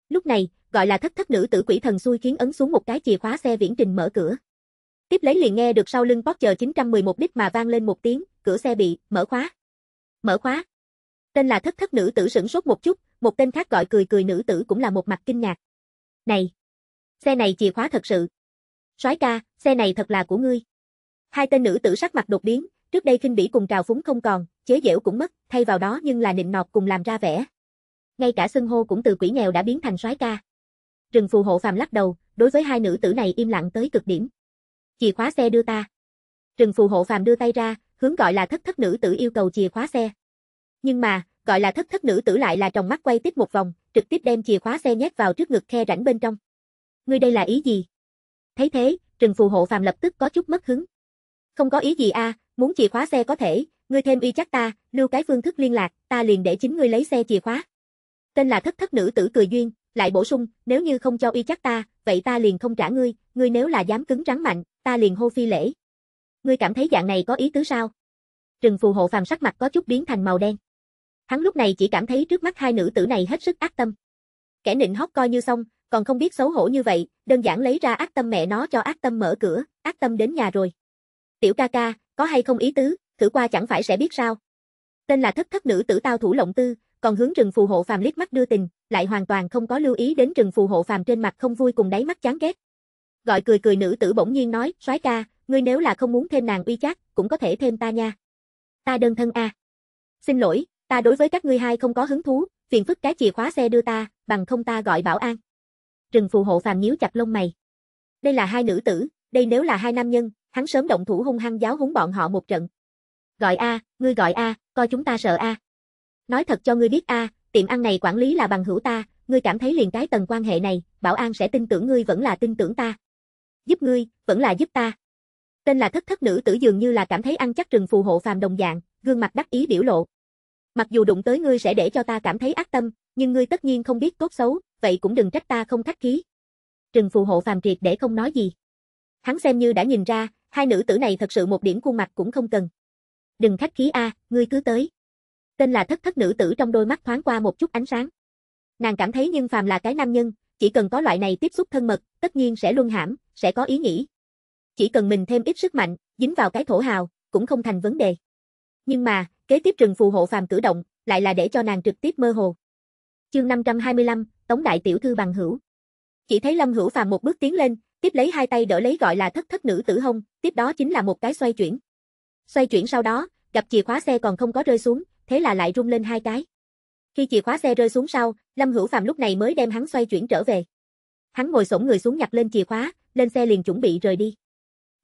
Lúc này, gọi là thất thất nữ tử quỷ thần xui khiến ấn xuống một cái chìa khóa xe viễn trình mở cửa. Tiếp lấy liền nghe được sau lưng Porsche 911 đích mà vang lên một tiếng, cửa xe bị mở khóa. Mở khóa. Tên là thất thất nữ tử sửng sốt một chút, một tên khác gọi cười cười nữ tử cũng là một mặt kinh ngạc. Này, xe này chìa khóa thật sự. Soái ca, xe này thật là của ngươi. Hai tên nữ tử sắc mặt đột biến, trước đây kinh bỉ cùng trào phúng không còn, chế giễu cũng mất, thay vào đó nhưng là nịnh nọt cùng làm ra vẻ, ngay cả xưng hô cũng từ quỷ nghèo đã biến thành soái ca. Trừng phù hộ phàm lắc đầu, đối với hai nữ tử này im lặng tới cực điểm. Chìa khóa xe đưa ta. Trừng phù hộ phàm đưa tay ra, hướng gọi là thất thất nữ tử yêu cầu chìa khóa xe. Nhưng mà, gọi là thất thất nữ tử lại là trong mắt quay tiếp một vòng, trực tiếp đem chìa khóa xe nhét vào trước ngực khe rãnh bên trong. Ngươi đây là ý gì? Thấy thế, Trừng phù hộ phàm lập tức có chút mất hứng. Không có ý gì a, à, muốn chìa khóa xe có thể, ngươi thêm uy chắc ta, lưu cái phương thức liên lạc, ta liền để chính ngươi lấy xe chìa khóa tên là thất thất nữ tử cười duyên, lại bổ sung, nếu như không cho uy chắc ta, vậy ta liền không trả ngươi, ngươi nếu là dám cứng rắn mạnh, ta liền hô phi lễ. Ngươi cảm thấy dạng này có ý tứ sao? Trừng phù hộ phàm sắc mặt có chút biến thành màu đen. Hắn lúc này chỉ cảm thấy trước mắt hai nữ tử này hết sức ác tâm. Kẻ nịnh hót coi như xong, còn không biết xấu hổ như vậy, đơn giản lấy ra ác tâm mẹ nó cho ác tâm mở cửa, ác tâm đến nhà rồi. Tiểu ca ca, có hay không ý tứ, thử qua chẳng phải sẽ biết sao. Tên là thất thất nữ tử tao thủ lộng tư, còn hướng Trừng Phù hộ phàm liếc mắt đưa tình, lại hoàn toàn không có lưu ý đến Trừng Phù hộ phàm trên mặt không vui cùng đáy mắt chán ghét. Gọi cười cười nữ tử bỗng nhiên nói, "Soái ca, ngươi nếu là không muốn thêm nàng uy chắc, cũng có thể thêm ta nha." "Ta đơn thân a." À. "Xin lỗi, ta đối với các ngươi hai không có hứng thú, phiền phức cái chìa khóa xe đưa ta, bằng không ta gọi bảo an." Trừng Phù hộ phàm nhíu chặt lông mày. Đây là hai nữ tử, đây nếu là hai nam nhân, hắn sớm động thủ hung hăng giáo huấn bọn họ một trận. "Gọi a, ngươi gọi a, coi chúng ta sợ a." Nói thật cho ngươi biết a, tiệm ăn này quản lý là bằng hữu ta, ngươi cảm thấy liền cái tầng quan hệ này, Bảo An sẽ tin tưởng ngươi vẫn là tin tưởng ta. Giúp ngươi, vẫn là giúp ta. Tên là thất thất nữ tử dường như là cảm thấy ăn chắc rừng phù hộ phàm đồng dạng, gương mặt đắc ý biểu lộ. Mặc dù đụng tới ngươi sẽ để cho ta cảm thấy ác tâm, nhưng ngươi tất nhiên không biết tốt xấu, vậy cũng đừng trách ta không khách khí. Trừng phù hộ phàm triệt để không nói gì. Hắn xem như đã nhìn ra, hai nữ tử này thật sự một điểm khuôn mặt cũng không cần. Đừng khách khí a, ngươi cứ tới. Tên là thất thất nữ tử trong đôi mắt thoáng qua một chút ánh sáng. Nàng cảm thấy nhưng phàm là cái nam nhân, chỉ cần có loại này tiếp xúc thân mật, tất nhiên sẽ luân hãm, sẽ có ý nghĩ. Chỉ cần mình thêm ít sức mạnh, dính vào cái thổ hào, cũng không thành vấn đề. Nhưng mà, kế tiếp trừng phù hộ phàm cử động, lại là để cho nàng trực tiếp mơ hồ. Chương 525, Tống đại tiểu thư bằng hữu. Chỉ thấy Lâm Hữu Phàm một bước tiến lên, tiếp lấy hai tay đỡ lấy gọi là thất thất nữ tử hông, tiếp đó chính là một cái xoay chuyển. Xoay chuyển sau đó, gặp chìa khóa xe còn không có rơi xuống, thế là lại rung lên hai cái. Khi chìa khóa xe rơi xuống sau, Lâm Hữu Phàm lúc này mới đem hắn xoay chuyển trở về. Hắn ngồi xổm người xuống nhặt lên chìa khóa, lên xe liền chuẩn bị rời đi.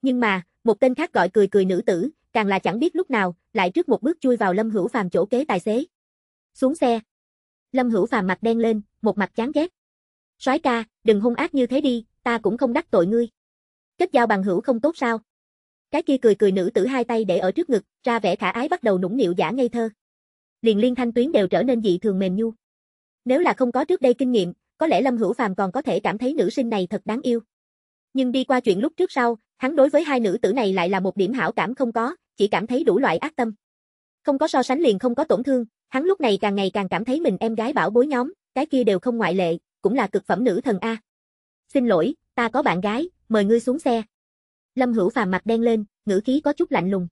Nhưng mà, một tên khác gọi cười cười nữ tử, càng là chẳng biết lúc nào, lại trước một bước chui vào Lâm Hữu Phàm chỗ kế tài xế. Xuống xe. Lâm Hữu Phàm mặt đen lên, một mặt chán ghét. "Soái ca, đừng hung ác như thế đi, ta cũng không đắc tội ngươi. Kết giao bằng hữu không tốt sao?" Cái kia cười cười nữ tử hai tay để ở trước ngực, ra vẻ khả ái bắt đầu nũng nịu giả ngây thơ liền liên thanh tuyến đều trở nên dị thường mềm nhu. Nếu là không có trước đây kinh nghiệm, có lẽ Lâm Hữu Phàm còn có thể cảm thấy nữ sinh này thật đáng yêu. Nhưng đi qua chuyện lúc trước sau, hắn đối với hai nữ tử này lại là một điểm hảo cảm không có, chỉ cảm thấy đủ loại ác tâm. Không có so sánh liền không có tổn thương, hắn lúc này càng ngày càng cảm thấy mình em gái bảo bối nhóm, cái kia đều không ngoại lệ, cũng là cực phẩm nữ thần a. Xin lỗi, ta có bạn gái, mời ngươi xuống xe. Lâm Hữu Phàm mặt đen lên, ngữ khí có chút lạnh lùng.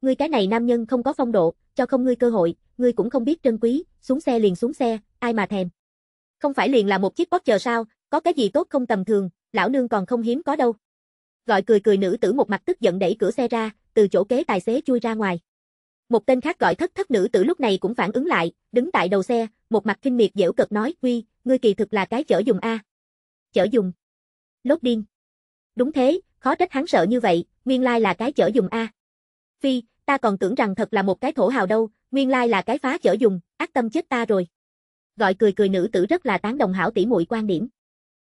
Ngươi cái này nam nhân không có phong độ, cho không ngươi cơ hội, ngươi cũng không biết trân quý, xuống xe liền xuống xe, ai mà thèm. Không phải liền là một chiếc Porsche sao, có cái gì tốt không tầm thường, lão nương còn không hiếm có đâu. Gọi cười cười nữ tử một mặt tức giận đẩy cửa xe ra, từ chỗ kế tài xế chui ra ngoài. Một tên khác gọi thất thất nữ tử lúc này cũng phản ứng lại, đứng tại đầu xe, một mặt kinh miệt dễu cực nói, quy, ngươi kỳ thực là cái chở dùng A. Chở dùng. Lốt điên. Đúng thế, khó trách hắn sợ như vậy, nguyên lai là cái chở dùng A. Phi, ta còn tưởng rằng thật là một cái thổ hào đâu, nguyên lai là cái phá chở dùng, ác tâm chết ta rồi. Gọi cười cười nữ tử rất là tán đồng hảo tỷ muội quan điểm.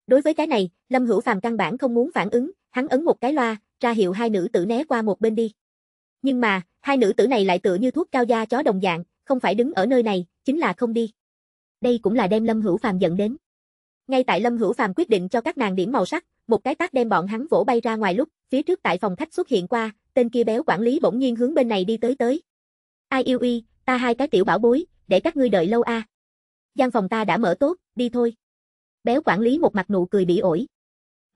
Đối với cái này, Lâm Hữu Phàm căn bản không muốn phản ứng, hắn ấn một cái loa, ra hiệu hai nữ tử né qua một bên đi. Nhưng mà, hai nữ tử này lại tựa như thuốc cao da chó đồng dạng, không phải đứng ở nơi này, chính là không đi. Đây cũng là đem Lâm Hữu Phàm giận đến. Ngay tại Lâm Hữu Phàm quyết định cho các nàng điểm màu sắc, một cái tác đem bọn hắn vỗ bay ra ngoài lúc, phía trước tại phòng khách xuất hiện qua, tên kia béo quản lý bỗng nhiên hướng bên này đi tới tới. Ai yêu y, ta hai cái tiểu bảo bối, để các ngươi đợi lâu a. À. Gian phòng ta đã mở tốt, đi thôi. Béo quản lý một mặt nụ cười bị ổi.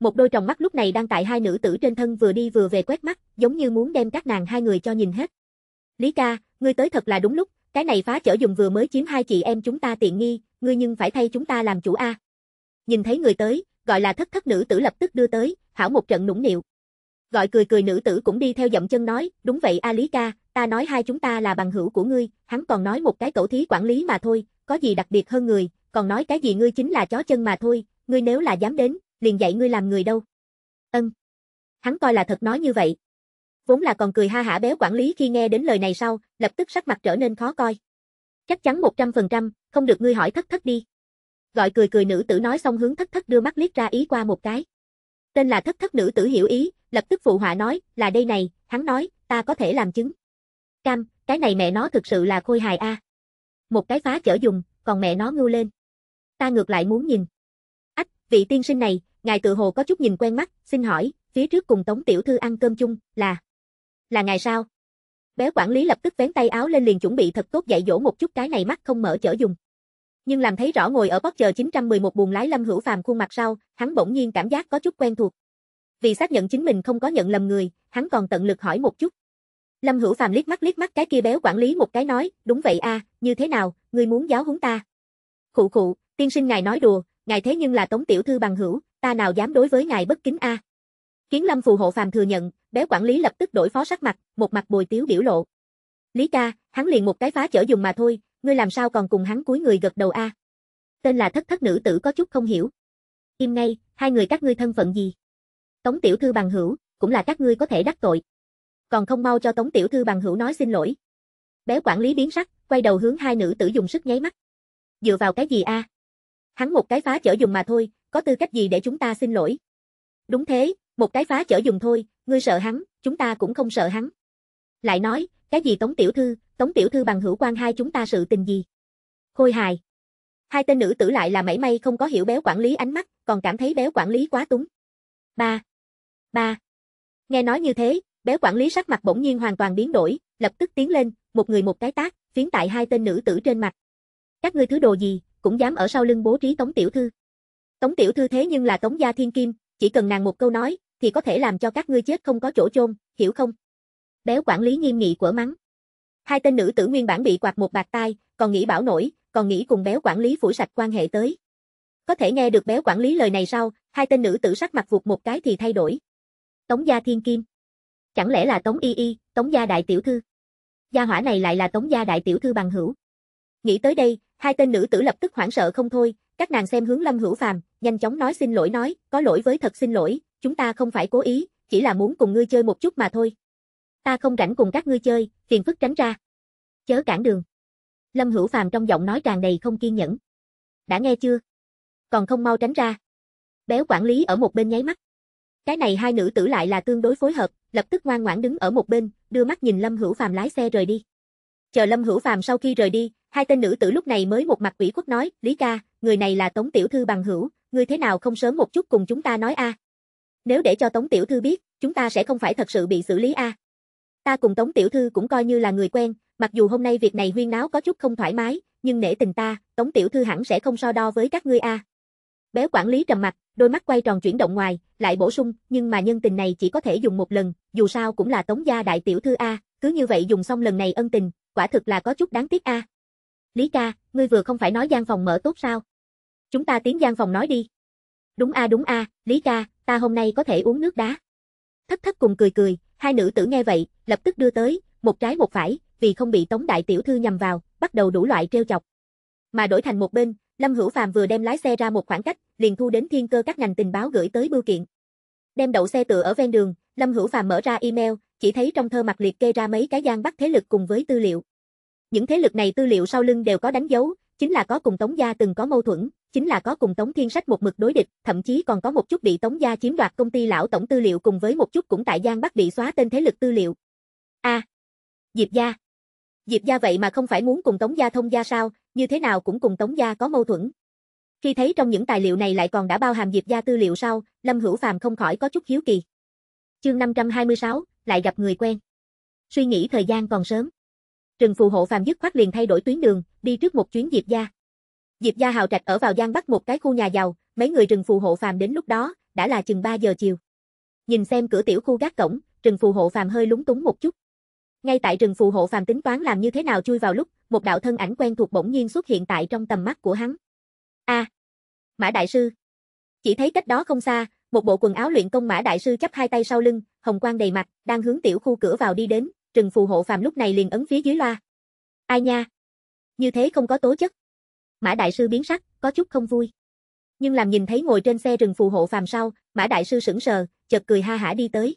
Một đôi tròng mắt lúc này đang tại hai nữ tử trên thân vừa đi vừa về quét mắt, giống như muốn đem các nàng hai người cho nhìn hết. Lý ca, ngươi tới thật là đúng lúc, cái này phá chở dùng vừa mới chiếm hai chị em chúng ta tiện nghi, ngươi nhưng phải thay chúng ta làm chủ a. À. Nhìn thấy người tới, gọi là thất thất nữ tử lập tức đưa tới, hảo một trận nũng nịu. Gọi cười cười nữ tử cũng đi theo dậm chân nói, đúng vậy A Lý ca, ta nói hai chúng ta là bằng hữu của ngươi, hắn còn nói một cái tổ thí quản lý mà thôi, có gì đặc biệt hơn người, còn nói cái gì ngươi chính là chó chân mà thôi, ngươi nếu là dám đến, liền dạy ngươi làm người đâu. Ân. Hắn coi là thật nói như vậy. Vốn là còn cười ha hả béo quản lý khi nghe đến lời này sau, lập tức sắc mặt trở nên khó coi. Chắc chắn 100%, không được ngươi hỏi thất thất đi. Gọi cười cười nữ tử nói xong hướng thất thất đưa mắt liếc ra ý qua một cái. Tên là thất thất nữ tử hiểu ý, lập tức phụ họa nói, là đây này, hắn nói, ta có thể làm chứng. Cam, cái này mẹ nó thực sự là khôi hài a. Một cái phá chở dùng, còn mẹ nó ngu lên. Ta ngược lại muốn nhìn. Ách, vị tiên sinh này, ngài tự hồ có chút nhìn quen mắt, xin hỏi, phía trước cùng Tống tiểu thư ăn cơm chung, là là ngài sao? bé quản lý lập tức vén tay áo lên liền chuẩn bị thật tốt dạy dỗ một chút cái này mắt không mở chở dùng nhưng làm thấy rõ ngồi ở chờ 911 buồng lái Lâm Hữu Phàm khuôn mặt sau, hắn bỗng nhiên cảm giác có chút quen thuộc. Vì xác nhận chính mình không có nhận lầm người, hắn còn tận lực hỏi một chút. Lâm Hữu Phàm liếc mắt liếc mắt cái kia béo quản lý một cái nói, "Đúng vậy a, như thế nào, ngươi muốn giáo huấn ta?" Khụ khụ, tiên sinh ngài nói đùa, ngài thế nhưng là Tống tiểu thư bằng hữu, ta nào dám đối với ngài bất kính a. Kiến Lâm phù hộ Phàm thừa nhận, béo quản lý lập tức đổi phó sắc mặt, một mặt bồi tiếu biểu lộ. Lý ca, hắn liền một cái phá chở dùng mà thôi, ngươi làm sao còn cùng hắn cúi người gật đầu a? Tên là thất thất nữ tử có chút không hiểu. Im ngay, hai người các ngươi thân phận gì? Tống tiểu thư bằng hữu, cũng là các ngươi có thể đắc tội. Còn không mau cho Tống tiểu thư bằng hữu nói xin lỗi. Bé quản lý biến sắc, quay đầu hướng hai nữ tử dùng sức nháy mắt. Dựa vào cái gì a? À? Hắn một cái phá chở dùng mà thôi, có tư cách gì để chúng ta xin lỗi? Đúng thế, một cái phá chở dùng thôi, ngươi sợ hắn, chúng ta cũng không sợ hắn lại nói, cái gì Tống Tiểu Thư, Tống Tiểu Thư bằng hữu quan hai chúng ta sự tình gì? Khôi hài. Hai tên nữ tử lại là mảy may không có hiểu béo quản lý ánh mắt, còn cảm thấy béo quản lý quá túng. Ba. Ba. Nghe nói như thế, béo quản lý sắc mặt bỗng nhiên hoàn toàn biến đổi, lập tức tiến lên, một người một cái tác, phiến tại hai tên nữ tử trên mặt. Các ngươi thứ đồ gì, cũng dám ở sau lưng bố trí Tống Tiểu Thư. Tống Tiểu Thư thế nhưng là Tống Gia Thiên Kim, chỉ cần nàng một câu nói, thì có thể làm cho các ngươi chết không có chỗ chôn, hiểu không? béo quản lý nghiêm nghị quở mắng. Hai tên nữ tử nguyên bản bị quạt một bạc tai, còn nghĩ bảo nổi, còn nghĩ cùng béo quản lý phủ sạch quan hệ tới. Có thể nghe được béo quản lý lời này sau, hai tên nữ tử sắc mặt vụt một cái thì thay đổi. Tống gia thiên kim. Chẳng lẽ là Tống y y, Tống gia đại tiểu thư? Gia hỏa này lại là Tống gia đại tiểu thư bằng hữu. Nghĩ tới đây, hai tên nữ tử lập tức hoảng sợ không thôi, các nàng xem hướng Lâm Hữu Phàm, nhanh chóng nói xin lỗi nói, có lỗi với thật xin lỗi, chúng ta không phải cố ý, chỉ là muốn cùng ngươi chơi một chút mà thôi ta không rảnh cùng các ngươi chơi, phiền phức tránh ra. Chớ cản đường. Lâm Hữu Phàm trong giọng nói tràn đầy không kiên nhẫn. Đã nghe chưa? Còn không mau tránh ra. Béo quản lý ở một bên nháy mắt. Cái này hai nữ tử lại là tương đối phối hợp, lập tức ngoan ngoãn đứng ở một bên, đưa mắt nhìn Lâm Hữu Phàm lái xe rời đi. Chờ Lâm Hữu Phàm sau khi rời đi, hai tên nữ tử lúc này mới một mặt ủy khuất nói, "Lý ca, người này là Tống tiểu thư bằng hữu, ngươi thế nào không sớm một chút cùng chúng ta nói a? Nếu để cho Tống tiểu thư biết, chúng ta sẽ không phải thật sự bị xử lý a." À? Ta cùng Tống Tiểu Thư cũng coi như là người quen, mặc dù hôm nay việc này huyên náo có chút không thoải mái, nhưng nể tình ta, Tống Tiểu Thư hẳn sẽ không so đo với các ngươi a. À. Béo quản lý trầm mặt, đôi mắt quay tròn chuyển động ngoài, lại bổ sung, nhưng mà nhân tình này chỉ có thể dùng một lần, dù sao cũng là Tống gia đại tiểu thư a, cứ như vậy dùng xong lần này ân tình, quả thực là có chút đáng tiếc a. Lý ca, ngươi vừa không phải nói gian phòng mở tốt sao? Chúng ta tiến gian phòng nói đi. Đúng a à, đúng a, à, Lý ca, ta hôm nay có thể uống nước đá. Thất thất cùng cười cười, Hai nữ tử nghe vậy, lập tức đưa tới, một trái một phải, vì không bị Tống đại tiểu thư nhằm vào, bắt đầu đủ loại trêu chọc. Mà đổi thành một bên, Lâm Hữu Phàm vừa đem lái xe ra một khoảng cách, liền thu đến thiên cơ các ngành tình báo gửi tới bưu kiện. Đem đậu xe tựa ở ven đường, Lâm Hữu Phàm mở ra email, chỉ thấy trong thơ mặt liệt kê ra mấy cái gian bắt thế lực cùng với tư liệu. Những thế lực này tư liệu sau lưng đều có đánh dấu, chính là có cùng Tống gia từng có mâu thuẫn, chính là có cùng Tống Thiên Sách một mực đối địch, thậm chí còn có một chút bị Tống gia chiếm đoạt công ty lão tổng tư liệu cùng với một chút cũng tại Giang Bắc bị xóa tên thế lực tư liệu. A. Diệp gia. Diệp gia vậy mà không phải muốn cùng Tống gia thông gia sao, như thế nào cũng cùng Tống gia có mâu thuẫn. Khi thấy trong những tài liệu này lại còn đã bao hàm Diệp gia tư liệu sau, Lâm Hữu Phàm không khỏi có chút hiếu kỳ. Chương 526, lại gặp người quen. Suy nghĩ thời gian còn sớm. Trừng phù hộ Phàm dứt khoát liền thay đổi tuyến đường, đi trước một chuyến Diệp gia. Diệp gia hào trạch ở vào gian bắt một cái khu nhà giàu, mấy người Trừng Phù hộ phàm đến lúc đó, đã là chừng 3 giờ chiều. Nhìn xem cửa tiểu khu gác cổng, Trừng Phù hộ phàm hơi lúng túng một chút. Ngay tại Trừng Phù hộ phàm tính toán làm như thế nào chui vào lúc, một đạo thân ảnh quen thuộc bỗng nhiên xuất hiện tại trong tầm mắt của hắn. A, à, Mã đại sư. Chỉ thấy cách đó không xa, một bộ quần áo luyện công Mã đại sư chắp hai tay sau lưng, hồng quang đầy mặt, đang hướng tiểu khu cửa vào đi đến, Trừng Phù hộ phàm lúc này liền ấn phía dưới loa. Ai nha, như thế không có tố chất. Mã đại sư biến sắc, có chút không vui. Nhưng làm nhìn thấy ngồi trên xe rừng phù hộ phàm sau, Mã đại sư sững sờ, chợt cười ha hả đi tới.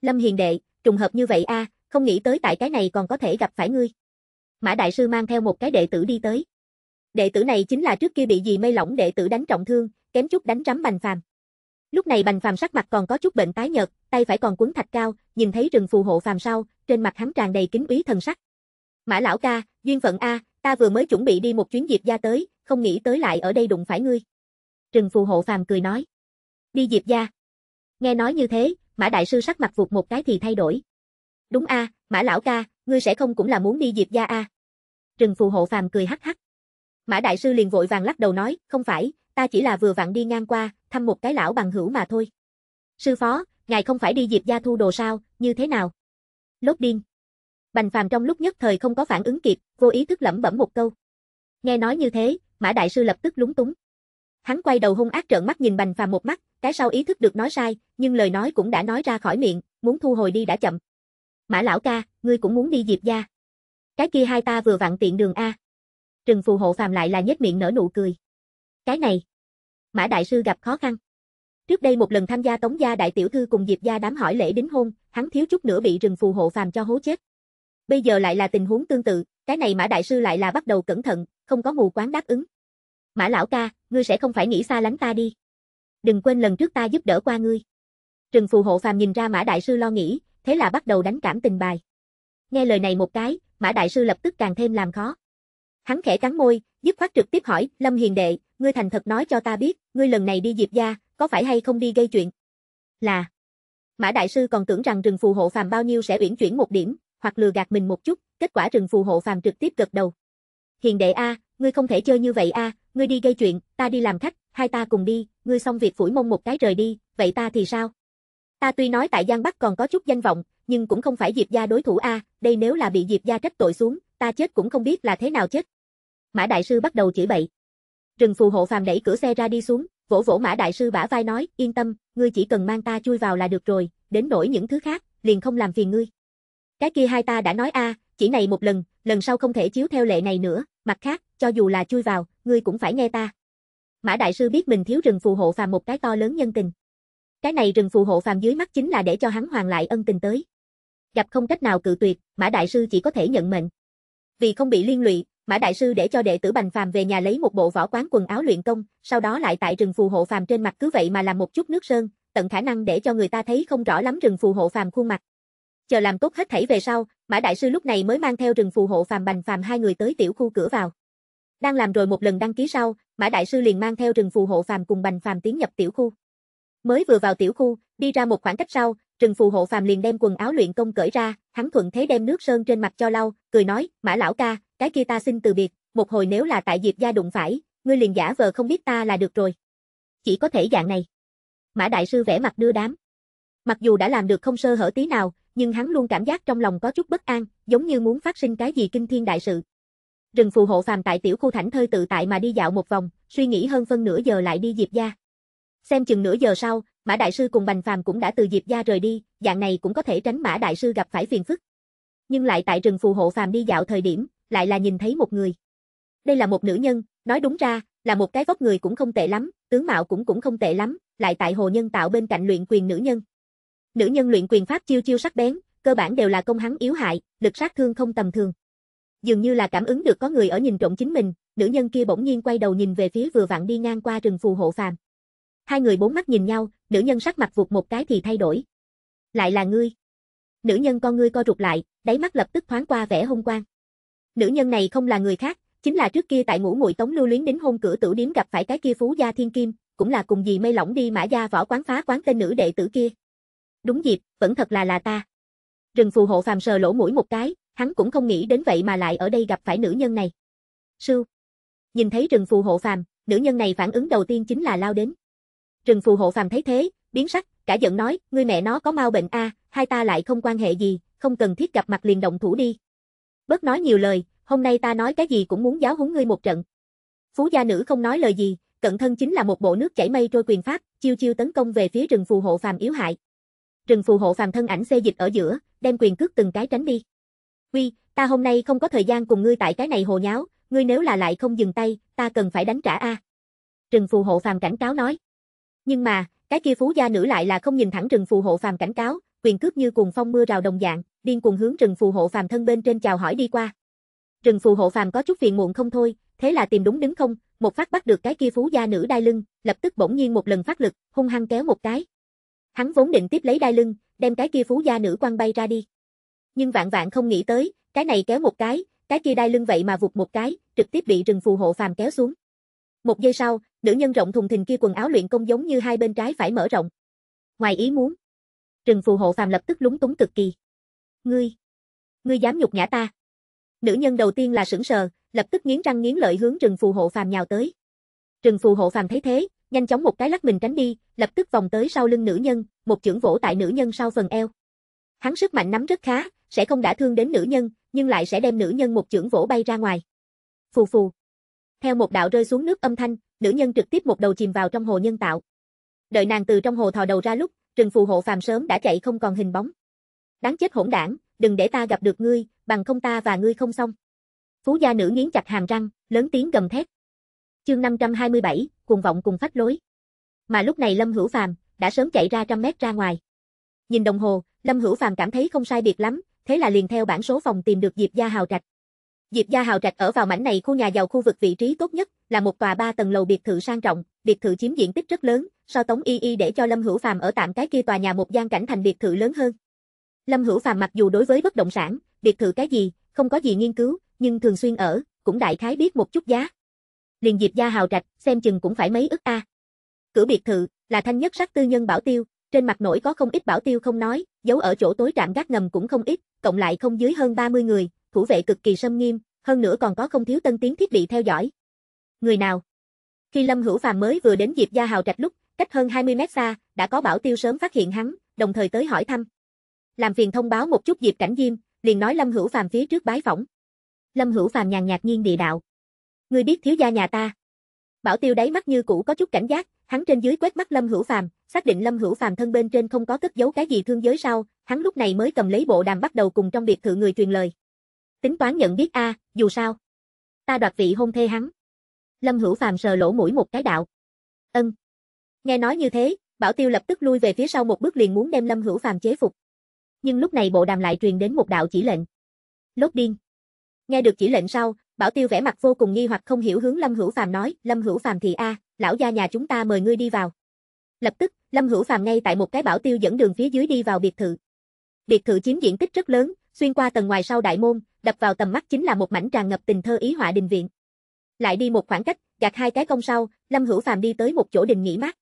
Lâm Hiền đệ, trùng hợp như vậy a, à, không nghĩ tới tại cái này còn có thể gặp phải ngươi. Mã đại sư mang theo một cái đệ tử đi tới. Đệ tử này chính là trước kia bị gì mây lỏng đệ tử đánh trọng thương, kém chút đánh rắm Bành Phàm. Lúc này Bành Phàm sắc mặt còn có chút bệnh tái nhợt, tay phải còn quấn thạch cao, nhìn thấy rừng phù hộ phàm sau, trên mặt hắn tràn đầy kính ý thần sắc. Mã lão ca, duyên phận a, Ta vừa mới chuẩn bị đi một chuyến Diệp gia tới, không nghĩ tới lại ở đây đụng phải ngươi. Trừng phù hộ phàm cười nói. Đi Diệp gia. Nghe nói như thế, Mã Đại Sư sắc mặt vụt một cái thì thay đổi. Đúng a, Mã Lão ca, ngươi sẽ không cũng là muốn đi Diệp gia a. À. Trừng phù hộ phàm cười hắc hắc. Mã Đại Sư liền vội vàng lắc đầu nói, không phải, ta chỉ là vừa vặn đi ngang qua, thăm một cái lão bằng hữu mà thôi. Sư phó, ngài không phải đi Diệp gia thu đồ sao, như thế nào? Lốt điên. Bành Phàm trong lúc nhất thời không có phản ứng kịp, vô ý thức lẩm bẩm một câu. Nghe nói như thế, Mã đại sư lập tức lúng túng. Hắn quay đầu hung ác trợn mắt nhìn Bành Phàm một mắt, cái sau ý thức được nói sai, nhưng lời nói cũng đã nói ra khỏi miệng, muốn thu hồi đi đã chậm. Mã lão ca, ngươi cũng muốn đi Diệp gia. Cái kia hai ta vừa vặn tiện đường a. Trừng phù hộ phàm lại là nhếch miệng nở nụ cười. Cái này, Mã đại sư gặp khó khăn. Trước đây một lần tham gia Tống gia đại tiểu thư cùng Diệp gia đám hỏi lễ đính hôn, hắn thiếu chút nữa bị Trừng phù hộ phàm cho hố chết. Bây giờ lại là tình huống tương tự, cái này Mã đại sư lại là bắt đầu cẩn thận, không có mù quáng đáp ứng. Mã lão ca, ngươi sẽ không phải nghĩ xa lánh ta đi. Đừng quên lần trước ta giúp đỡ qua ngươi. Trừng phù hộ phàm nhìn ra Mã đại sư lo nghĩ, thế là bắt đầu đánh cảm tình bài. Nghe lời này một cái, Mã đại sư lập tức càng thêm làm khó. Hắn khẽ cắn môi, giúp khoát trực tiếp hỏi, "Lâm Hiền đệ, ngươi thành thật nói cho ta biết, ngươi lần này đi Diệp gia, có phải hay không đi gây chuyện?" Là Mã đại sư còn tưởng rằng rừng phù hộ phàm bao nhiêu sẽ uyển chuyển một điểm, hoặc lừa gạt mình một chút, kết quả rừng phù hộ phàm trực tiếp gật đầu. Hiền đệ a, ngươi không thể chơi như vậy a, ngươi đi gây chuyện, ta đi làm khách, hai ta cùng đi, ngươi xong việc phủi mông một cái rời đi, vậy ta thì sao? Ta tuy nói tại Giang Bắc còn có chút danh vọng, nhưng cũng không phải Diệp gia đối thủ a, đây nếu là bị Diệp gia trách tội xuống, ta chết cũng không biết là thế nào chết. Mã đại sư bắt đầu chỉ bậy. Rừng phù hộ phàm đẩy cửa xe ra đi xuống, vỗ vỗ Mã đại sư bả vai nói, yên tâm, ngươi chỉ cần mang ta chui vào là được rồi, đến nỗi những thứ khác, liền không làm phiền ngươi. Cái kia hai ta đã nói a, chỉ này một lần, lần sau không thể chiếu theo lệ này nữa, mặt khác, cho dù là chui vào, ngươi cũng phải nghe ta. Mã đại sư biết mình thiếu rừng phù hộ phàm một cái to lớn nhân tình. Cái này rừng phù hộ phàm dưới mắt chính là để cho hắn hoàn lại ân tình tới. Gặp không cách nào cự tuyệt, Mã đại sư chỉ có thể nhận mệnh. Vì không bị liên lụy, Mã đại sư để cho đệ tử Bành Phàm về nhà lấy một bộ võ quán quần áo luyện công, sau đó lại tại rừng phù hộ phàm trên mặt cứ vậy mà làm một chút nước sơn, tận khả năng để cho người ta thấy không rõ lắm rừng phù hộ phàm khuôn mặt chờ làm tốt hết thảy về sau, Mã đại sư lúc này mới mang theo rừng phù hộ Phàm Bành Phàm hai người tới tiểu khu cửa vào. Đang làm rồi một lần đăng ký sau, Mã đại sư liền mang theo rừng phù hộ Phàm cùng Bành Phàm tiến nhập tiểu khu. Mới vừa vào tiểu khu, đi ra một khoảng cách sau, Trừng Phù hộ Phàm liền đem quần áo luyện công cởi ra, hắn thuận thế đem nước sơn trên mặt cho lau, cười nói, "Mã lão ca, cái kia ta xin từ biệt, một hồi nếu là tại Diệp gia đụng phải, ngươi liền giả vờ không biết ta là được rồi." Chỉ có thể dạng này. Mã đại sư vẻ mặt đưa đám. Mặc dù đã làm được không sơ hở tí nào, nhưng hắn luôn cảm giác trong lòng có chút bất an, giống như muốn phát sinh cái gì kinh thiên đại sự. Rừng phù hộ phàm tại tiểu khu thảnh thơi tự tại mà đi dạo một vòng, suy nghĩ hơn phân nửa giờ lại đi Diệp gia. Xem chừng nửa giờ sau, Mã đại sư cùng Bành Phàm cũng đã từ Diệp gia rời đi, dạng này cũng có thể tránh Mã đại sư gặp phải phiền phức. Nhưng lại tại rừng phù hộ phàm đi dạo thời điểm, lại là nhìn thấy một người. Đây là một nữ nhân, nói đúng ra, là một cái vóc người cũng không tệ lắm, tướng mạo cũng cũng không tệ lắm, lại tại hồ nhân tạo bên cạnh luyện quyền nữ nhân. Nữ nhân luyện quyền pháp chiêu chiêu sắc bén, cơ bản đều là công hắn yếu hại, lực sát thương không tầm thường. Dường như là cảm ứng được có người ở nhìn trộm chính mình, nữ nhân kia bỗng nhiên quay đầu nhìn về phía vừa vặn đi ngang qua rừng phù hộ phàm. Hai người bốn mắt nhìn nhau, nữ nhân sắc mặt vụt một cái thì thay đổi. Lại là ngươi. Nữ nhân con ngươi co rụt lại, đáy mắt lập tức thoáng qua vẻ hung quang. Nữ nhân này không là người khác, chính là trước kia tại ngũ muội tống lưu luyến đến hôn cửa tử điếm gặp phải cái kia phú gia thiên kim, cũng là cùng gì mây lỏng đi mã gia võ quán phá quán tên nữ đệ tử kia. Đúng dịp, vẫn thật là là ta. Rừng phù hộ phàm sờ lỗ mũi một cái, hắn cũng không nghĩ đến vậy mà lại ở đây gặp phải nữ nhân này. sư Nhìn thấy rừng phù hộ phàm, nữ nhân này phản ứng đầu tiên chính là lao đến. Rừng phù hộ phàm thấy thế, biến sắc, cả giận nói, ngươi mẹ nó có mau bệnh a, à, hai ta lại không quan hệ gì, không cần thiết gặp mặt liền động thủ đi. Bớt nói nhiều lời, hôm nay ta nói cái gì cũng muốn giáo huấn ngươi một trận. Phú gia nữ không nói lời gì, cận thân chính là một bộ nước chảy mây trôi quyền pháp, chiêu chiêu tấn công về phía rừng phù hộ phàm yếu hại rừng phù hộ phàm thân ảnh xê dịch ở giữa, đem quyền cước từng cái tránh đi. Quy, ta hôm nay không có thời gian cùng ngươi tại cái này hồ nháo, ngươi nếu là lại không dừng tay, ta cần phải đánh trả a. Rừng phù hộ phàm cảnh cáo nói. Nhưng mà, cái kia phú gia nữ lại là không nhìn thẳng rừng phù hộ phàm cảnh cáo, quyền cước như cùng phong mưa rào đồng dạng, điên cuồng hướng rừng phù hộ phàm thân bên trên chào hỏi đi qua. Rừng phù hộ phàm có chút phiền muộn không thôi, thế là tìm đúng đứng không, một phát bắt được cái kia phú gia nữ đai lưng, lập tức bỗng nhiên một lần phát lực, hung hăng kéo một cái, Hắn vốn định tiếp lấy đai lưng, đem cái kia phú gia nữ quan bay ra đi. Nhưng vạn vạn không nghĩ tới, cái này kéo một cái, cái kia đai lưng vậy mà vụt một cái, trực tiếp bị rừng phù hộ phàm kéo xuống. Một giây sau, nữ nhân rộng thùng thình kia quần áo luyện công giống như hai bên trái phải mở rộng. Ngoài ý muốn, rừng phù hộ phàm lập tức lúng túng cực kỳ. Ngươi, ngươi dám nhục nhã ta? Nữ nhân đầu tiên là sững sờ, lập tức nghiến răng nghiến lợi hướng rừng phù hộ phàm nhào tới. rừng phù hộ phàm thấy thế, nhanh chóng một cái lắc mình tránh đi, lập tức vòng tới sau lưng nữ nhân, một chưởng vỗ tại nữ nhân sau phần eo. Hắn sức mạnh nắm rất khá, sẽ không đả thương đến nữ nhân, nhưng lại sẽ đem nữ nhân một chưởng vỗ bay ra ngoài. Phù phù. Theo một đạo rơi xuống nước âm thanh, nữ nhân trực tiếp một đầu chìm vào trong hồ nhân tạo. Đợi nàng từ trong hồ thò đầu ra lúc, Trừng phù hộ phàm sớm đã chạy không còn hình bóng. Đáng chết hỗn đảng, đừng để ta gặp được ngươi, bằng không ta và ngươi không xong. Phú gia nữ nghiến chặt hàm răng, lớn tiếng gầm thét. Chương 527, cuồng vọng cùng phách lối. Mà lúc này Lâm Hữu Phàm đã sớm chạy ra trăm mét ra ngoài. Nhìn đồng hồ, Lâm Hữu Phàm cảm thấy không sai biệt lắm, thế là liền theo bảng số phòng tìm được Diệp Gia Hào Trạch. Diệp Gia Hào Trạch ở vào mảnh này khu nhà giàu khu vực vị trí tốt nhất, là một tòa ba tầng lầu biệt thự sang trọng, biệt thự chiếm diện tích rất lớn, so Tống Y Y để cho Lâm Hữu Phàm ở tạm cái kia tòa nhà một gian cảnh thành biệt thự lớn hơn. Lâm Hữu Phàm mặc dù đối với bất động sản, biệt thự cái gì, không có gì nghiên cứu, nhưng thường xuyên ở, cũng đại khái biết một chút giá liền Diệp gia hào trạch, xem chừng cũng phải mấy ức a. Cửa biệt thự là thanh nhất sắc tư nhân bảo tiêu, trên mặt nổi có không ít bảo tiêu không nói, giấu ở chỗ tối trạm gác ngầm cũng không ít, cộng lại không dưới hơn 30 người, thủ vệ cực kỳ sâm nghiêm, hơn nữa còn có không thiếu tân tiến thiết bị theo dõi. Người nào? Khi Lâm Hữu Phàm mới vừa đến Diệp gia hào trạch lúc, cách hơn 20 mét xa, đã có bảo tiêu sớm phát hiện hắn, đồng thời tới hỏi thăm. Làm phiền thông báo một chút Diệp Cảnh Diêm, liền nói Lâm Hữu Phàm phía trước bái phỏng. Lâm Hữu Phàm nhàn nhạt nhiên địa đạo, ngươi biết thiếu gia nhà ta. Bảo Tiêu đáy mắt như cũ có chút cảnh giác, hắn trên dưới quét mắt Lâm Hữu Phàm, xác định Lâm Hữu Phàm thân bên trên không có cất giấu cái gì thương giới sau, hắn lúc này mới cầm lấy bộ đàm bắt đầu cùng trong biệt thự người truyền lời. Tính toán nhận biết a, à, dù sao, ta đoạt vị hôn thê hắn. Lâm Hữu Phàm sờ lỗ mũi một cái đạo. Ân. Nghe nói như thế, Bảo Tiêu lập tức lui về phía sau một bước liền muốn đem Lâm Hữu Phàm chế phục. Nhưng lúc này bộ đàm lại truyền đến một đạo chỉ lệnh. Lốt điên. Nghe được chỉ lệnh sau, Bảo Tiêu vẻ mặt vô cùng nghi hoặc không hiểu hướng Lâm Hữu Phàm nói, "Lâm Hữu Phàm thì a, lão gia nhà chúng ta mời ngươi đi vào." Lập tức, Lâm Hữu Phàm ngay tại một cái bảo tiêu dẫn đường phía dưới đi vào biệt thự. Biệt thự chiếm diện tích rất lớn, xuyên qua tầng ngoài sau đại môn, đập vào tầm mắt chính là một mảnh tràn ngập tình thơ ý họa đình viện. Lại đi một khoảng cách, gạt hai cái công sau, Lâm Hữu Phàm đi tới một chỗ đình nghỉ mát.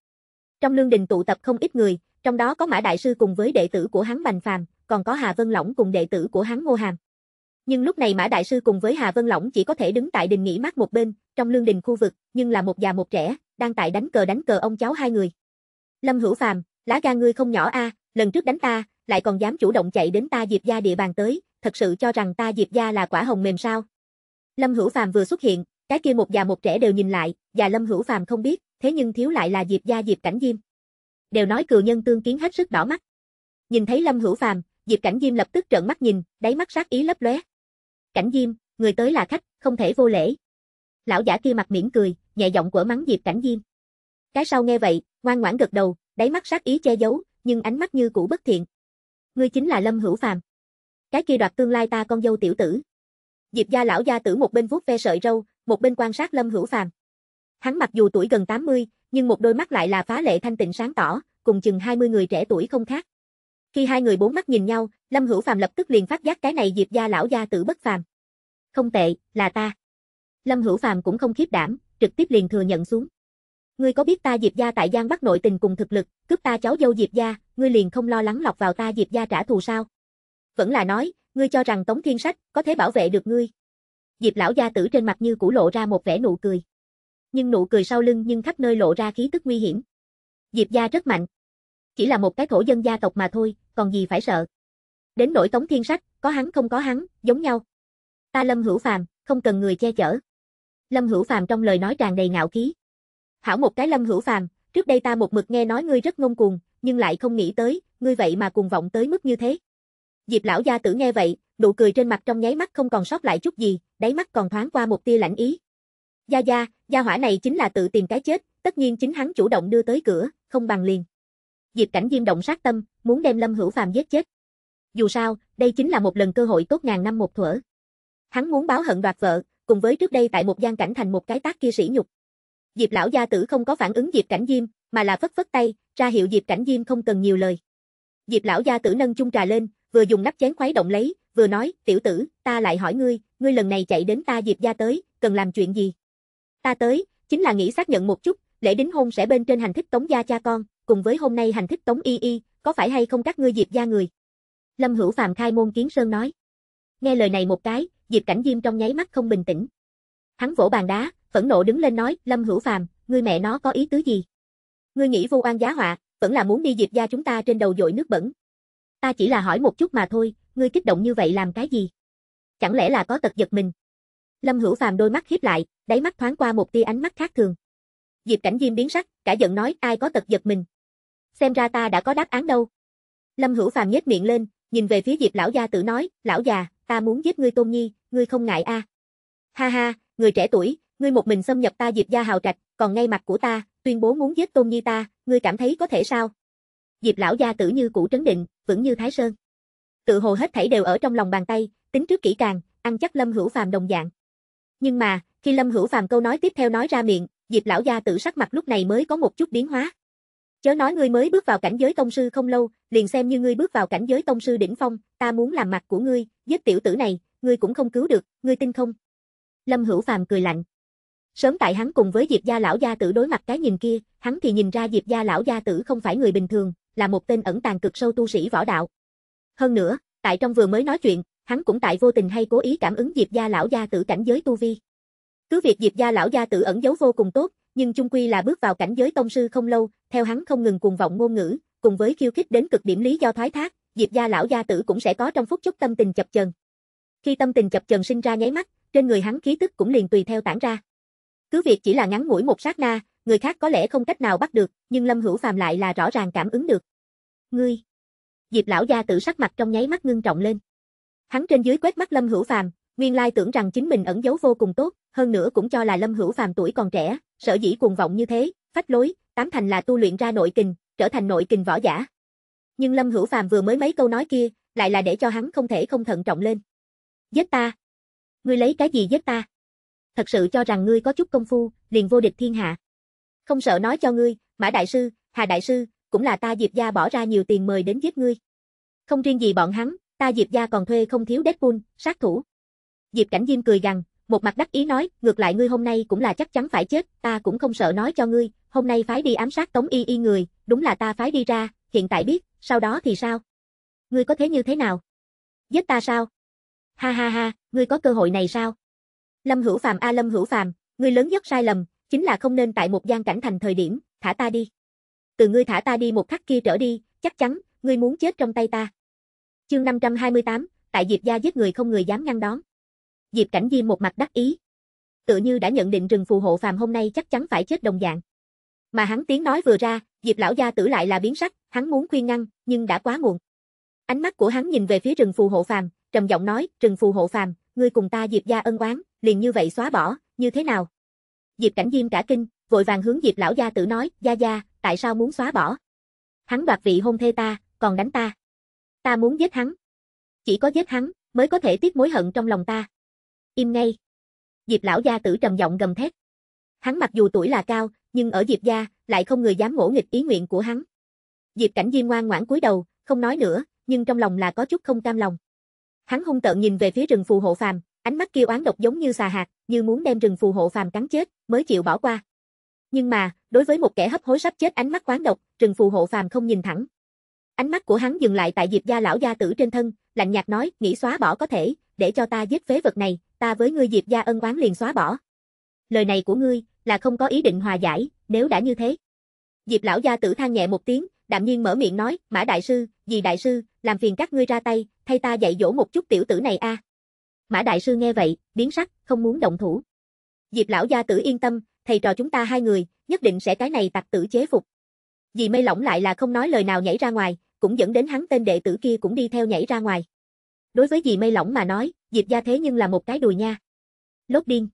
Trong lương đình tụ tập không ít người, trong đó có Mã đại sư cùng với đệ tử của hắn Bành Phàm, còn có Hà Vân Lỏng cùng đệ tử của hắn Ngô Hàm. Nhưng lúc này Mã Đại Sư cùng với Hà Vân Lỏng chỉ có thể đứng tại đình nghỉ mát một bên, trong lương đình khu vực, nhưng là một già một trẻ, đang tại đánh cờ đánh cờ ông cháu hai người. Lâm Hữu Phàm, lá gan ngươi không nhỏ a, lần trước đánh ta, lại còn dám chủ động chạy đến ta Diệp gia địa bàn tới, thật sự cho rằng ta Diệp gia là quả hồng mềm sao? Lâm Hữu Phàm vừa xuất hiện, cái kia một già một trẻ đều nhìn lại, và Lâm Hữu Phàm không biết, thế nhưng thiếu lại là Diệp gia Diệp Cảnh Diêm. Đều nói cừu nhân tương kiến hết sức đỏ mắt. Nhìn thấy Lâm Hữu Phàm, Diệp Cảnh Diêm lập tức trợn mắt nhìn, đáy mắt sát ý lấp lóe. Cảnh Diêm, người tới là khách, không thể vô lễ. Lão giả kia mặt mỉm cười, nhẹ giọng quở mắng Diệp Cảnh Diêm. Cái sau nghe vậy, ngoan ngoãn gật đầu, đáy mắt sát ý che giấu, nhưng ánh mắt như cũ bất thiện. Ngươi chính là Lâm Hữu Phàm. Cái kia đoạt tương lai ta con dâu tiểu tử. Diệp gia lão gia tử một bên vuốt ve sợi râu, một bên quan sát Lâm Hữu Phàm. Hắn mặc dù tuổi gần 80, nhưng một đôi mắt lại là phá lệ thanh tịnh sáng tỏ, cùng chừng 20 người trẻ tuổi không khác. Khi hai người bốn mắt nhìn nhau, Lâm Hữu Phàm lập tức liền phát giác cái này Diệp gia lão gia tử bất phàm. Không tệ, là ta. Lâm Hữu Phàm cũng không khiếp đảm, trực tiếp liền thừa nhận xuống. Ngươi có biết ta Diệp gia tại Giang Bắc nội tình cùng thực lực, cướp ta cháu dâu Diệp gia, ngươi liền không lo lắng lọc vào ta Diệp gia trả thù sao? Vẫn là nói, ngươi cho rằng Tống Thiên Sách có thể bảo vệ được ngươi? Diệp lão gia tử trên mặt như cũ lộ ra một vẻ nụ cười. Nhưng nụ cười sau lưng nhưng khắp nơi lộ ra khí tức nguy hiểm. Diệp gia rất mạnh, chỉ là một cái thổ dân gia tộc mà thôi, còn gì phải sợ. Đến nỗi Tống Thiên Sách, có hắn không có hắn, giống nhau. Ta Lâm Hữu Phàm, không cần người che chở. Lâm Hữu Phàm trong lời nói tràn đầy ngạo khí. Hảo một cái Lâm Hữu Phàm, trước đây ta một mực nghe nói ngươi rất ngông cuồng, nhưng lại không nghĩ tới, ngươi vậy mà cuồng vọng tới mức như thế. Diệp lão gia tử nghe vậy, nụ cười trên mặt trong nháy mắt không còn sót lại chút gì, đáy mắt còn thoáng qua một tia lãnh ý. Gia gia, gia hỏa này chính là tự tìm cái chết, tất nhiên chính hắn chủ động đưa tới cửa, không bằng liền. Diệp Cảnh Diêm động sát tâm, muốn đem Lâm Hữu Phàm giết chết. Dù sao, đây chính là một lần cơ hội tốt ngàn năm một thuở. Hắn muốn báo hận đoạt vợ, cùng với trước đây tại một gian cảnh thành một cái tác kia sỉ nhục. Diệp lão gia tử không có phản ứng Diệp Cảnh Diêm, mà là phất phất tay, ra hiệu Diệp Cảnh Diêm không cần nhiều lời. Diệp lão gia tử nâng chung trà lên, vừa dùng nắp chén khuấy động lấy, vừa nói, "Tiểu tử, ta lại hỏi ngươi, ngươi lần này chạy đến ta Diệp gia tới, cần làm chuyện gì?" "Ta tới, chính là nghĩ xác nhận một chút, lễ đính hôn sẽ bên trên hành thích Tống gia cha con." cùng với hôm nay hành thích Tống Y Y, có phải hay không các ngươi Diệp gia người? Lâm Hữu Phàm khai môn kiến sơn nói. Nghe lời này một cái, Diệp Cảnh Diêm trong nháy mắt không bình tĩnh. Hắn vỗ bàn đá, phẫn nộ đứng lên nói, Lâm Hữu Phàm, ngươi mẹ nó có ý tứ gì? Ngươi nghĩ vô oan giá họa, vẫn là muốn đi Diệp gia chúng ta trên đầu dội nước bẩn. Ta chỉ là hỏi một chút mà thôi, ngươi kích động như vậy làm cái gì? Chẳng lẽ là có tật giật mình? Lâm Hữu Phàm đôi mắt híp lại, đáy mắt thoáng qua một tia ánh mắt khác thường. Diệp Cảnh Diêm biến sắc, cả giận nói ai có tật giật mình, xem ra ta đã có đáp án đâu. Lâm Hữu Phàm nhếch miệng lên, nhìn về phía Diệp lão gia tử nói, lão già, ta muốn giết ngươi Tôn Nhi, ngươi không ngại a? À. Ha ha, người trẻ tuổi, ngươi một mình xâm nhập ta Diệp gia hào trạch, còn ngay mặt của ta, tuyên bố muốn giết Tôn Nhi ta, ngươi cảm thấy có thể sao? Diệp lão gia tử như cũ trấn định, vững như Thái Sơn. Tự hồ hết thảy đều ở trong lòng bàn tay, tính trước kỹ càng, ăn chắc Lâm Hữu Phàm đồng dạng. Nhưng mà, khi Lâm Hữu Phàm câu nói tiếp theo nói ra miệng, Diệp lão gia tử sắc mặt lúc này mới có một chút biến hóa. Chớ nói ngươi mới bước vào cảnh giới tông sư không lâu, liền xem như ngươi bước vào cảnh giới tông sư đỉnh phong, ta muốn làm mặt của ngươi, giết tiểu tử này, ngươi cũng không cứu được, ngươi tin không? Lâm Hữu Phàm cười lạnh. Sớm tại hắn cùng với Diệp gia lão gia tử đối mặt cái nhìn kia, hắn thì nhìn ra Diệp gia lão gia tử không phải người bình thường, là một tên ẩn tàng cực sâu tu sĩ võ đạo. Hơn nữa, tại trong vừa mới nói chuyện, hắn cũng tại vô tình hay cố ý cảm ứng Diệp gia lão gia tử cảnh giới tu vi. Cứ việc Diệp gia lão gia tử ẩn giấu vô cùng tốt, nhưng chung quy là bước vào cảnh giới tông sư không lâu, theo hắn không ngừng cuồng vọng ngôn ngữ, cùng với khiêu khích đến cực điểm lý do thoái thác, Diệp gia lão gia tử cũng sẽ có trong phút chốc tâm tình chập chờn. Khi tâm tình chập chờn sinh ra nháy mắt, trên người hắn khí tức cũng liền tùy theo tản ra. Cứ việc chỉ là ngắn ngủi một sát na, người khác có lẽ không cách nào bắt được, nhưng Lâm Hữu Phàm lại là rõ ràng cảm ứng được. Ngươi. Diệp lão gia tử sắc mặt trong nháy mắt ngưng trọng lên. Hắn trên dưới quét mắt Lâm Hữu Phàm, nguyên lai tưởng rằng chính mình ẩn giấu vô cùng tốt, hơn nữa cũng cho là Lâm Hữu Phàm tuổi còn trẻ, Sở dĩ cuồng vọng như thế, phách lối, tám thành là tu luyện ra nội kình, trở thành nội kình võ giả. Nhưng Lâm Hữu Phàm vừa mới mấy câu nói kia, lại là để cho hắn không thể không thận trọng lên. Giết ta. Ngươi lấy cái gì giết ta? Thật sự cho rằng ngươi có chút công phu, liền vô địch thiên hạ. Không sợ nói cho ngươi, Mã đại sư, Hà đại sư, cũng là ta Diệp gia bỏ ra nhiều tiền mời đến giết ngươi. Không riêng gì bọn hắn, ta Diệp gia còn thuê không thiếu Deadpool, sát thủ. Diệp Cảnh Diêm cười gằn, một mặt đắc ý nói, ngược lại ngươi hôm nay cũng là chắc chắn phải chết, ta cũng không sợ nói cho ngươi, hôm nay phái đi ám sát tống y y người, đúng là ta phái đi ra, hiện tại biết, sau đó thì sao? Ngươi có thế như thế nào? Giết ta sao? Ha ha ha, ngươi có cơ hội này sao? Lâm Hữu Phàm a Lâm Hữu Phàm, ngươi lớn nhất sai lầm, chính là không nên tại một gian cảnh thành thời điểm, thả ta đi. Từ ngươi thả ta đi một khắc kia trở đi, chắc chắn, ngươi muốn chết trong tay ta. Chương 528, tại Diệp gia giết người không người dám ngăn đón. Diệp Cảnh Diêm một mặt đắc ý. Tự như đã nhận định rừng phù hộ phàm hôm nay chắc chắn phải chết đồng dạng. Mà hắn tiếng nói vừa ra, Diệp lão gia tử lại là biến sắc, hắn muốn khuyên ngăn, nhưng đã quá muộn. Ánh mắt của hắn nhìn về phía rừng phù hộ phàm, trầm giọng nói, "Rừng phù hộ phàm, ngươi cùng ta Diệp gia ân oán, liền như vậy xóa bỏ, như thế nào?" Diệp Cảnh Diêm cả kinh, vội vàng hướng Diệp lão gia tử nói, "Gia gia, tại sao muốn xóa bỏ? Hắn đoạt vị hôn thê ta, còn đánh ta. Ta muốn giết hắn. Chỉ có giết hắn mới có thể tiết mối hận trong lòng ta." Im ngay. Diệp lão gia tử trầm giọng gầm thét. Hắn mặc dù tuổi là cao, nhưng ở Diệp gia lại không người dám ngỗ nghịch ý nguyện của hắn. Diệp Cảnh Diêm ngoan ngoãn cúi đầu, không nói nữa, nhưng trong lòng là có chút không cam lòng. Hắn hung tợn nhìn về phía rừng phù hộ phàm, ánh mắt kia oán độc giống như xà hạt, như muốn đem rừng phù hộ phàm cắn chết, mới chịu bỏ qua. Nhưng mà, đối với một kẻ hấp hối sắp chết ánh mắt oán độc, rừng phù hộ phàm không nhìn thẳng. Ánh mắt của hắn dừng lại tại Diệp gia lão gia tử trên thân, lạnh nhạt nói, nghĩ xóa bỏ có thể, để cho ta giết phế vật này, ta với ngươi Diệp gia ân oán liền xóa bỏ. Lời này của ngươi là không có ý định hòa giải, nếu đã như thế. Diệp lão gia tử than nhẹ một tiếng, đạm nhiên mở miệng nói, Mã đại sư, vì đại sư, làm phiền các ngươi ra tay, thay ta dạy dỗ một chút tiểu tử này a. À. Mã đại sư nghe vậy, biến sắc, không muốn động thủ. Diệp lão gia tử yên tâm, thầy trò chúng ta hai người, nhất định sẽ cái này tặc tử chế phục. Vì mây lỏng lại là không nói lời nào nhảy ra ngoài, cũng dẫn đến hắn tên đệ tử kia cũng đi theo nhảy ra ngoài. Đối với dì mây lỏng mà nói, Diệp gia thế nhưng là một cái đùi nha. Lốt điên.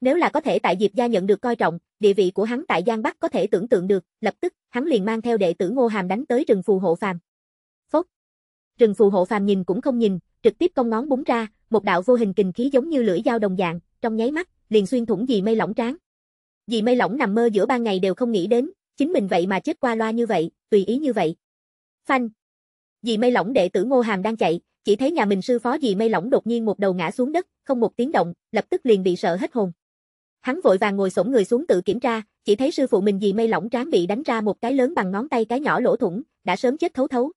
Nếu là có thể tại Diệp gia nhận được coi trọng, địa vị của hắn tại Giang Bắc có thể tưởng tượng được, lập tức, hắn liền mang theo đệ tử Ngô Hàm đánh tới rừng phù hộ phàm. Phốc. Rừng phù hộ phàm nhìn cũng không nhìn, trực tiếp cong ngón búng ra, một đạo vô hình kình khí giống như lưỡi dao đồng dạng, trong nháy mắt, liền xuyên thủng dì mây lỏng tráng Dì mây lỏng nằm mơ giữa ban ngày đều không nghĩ đến, chính mình vậy mà chết qua loa như vậy, tùy ý như vậy. Phanh. Dì mây lỏng đệ tử Ngô Hàm đang chạy, chỉ thấy nhà mình sư phó dì mây lỏng đột nhiên một đầu ngã xuống đất, không một tiếng động, lập tức liền bị sợ hết hồn. Hắn vội vàng ngồi xổm người xuống tự kiểm tra, chỉ thấy sư phụ mình dì mây lỏng tráng bị đánh ra một cái lớn bằng ngón tay cái nhỏ lỗ thủng, đã sớm chết thấu thấu.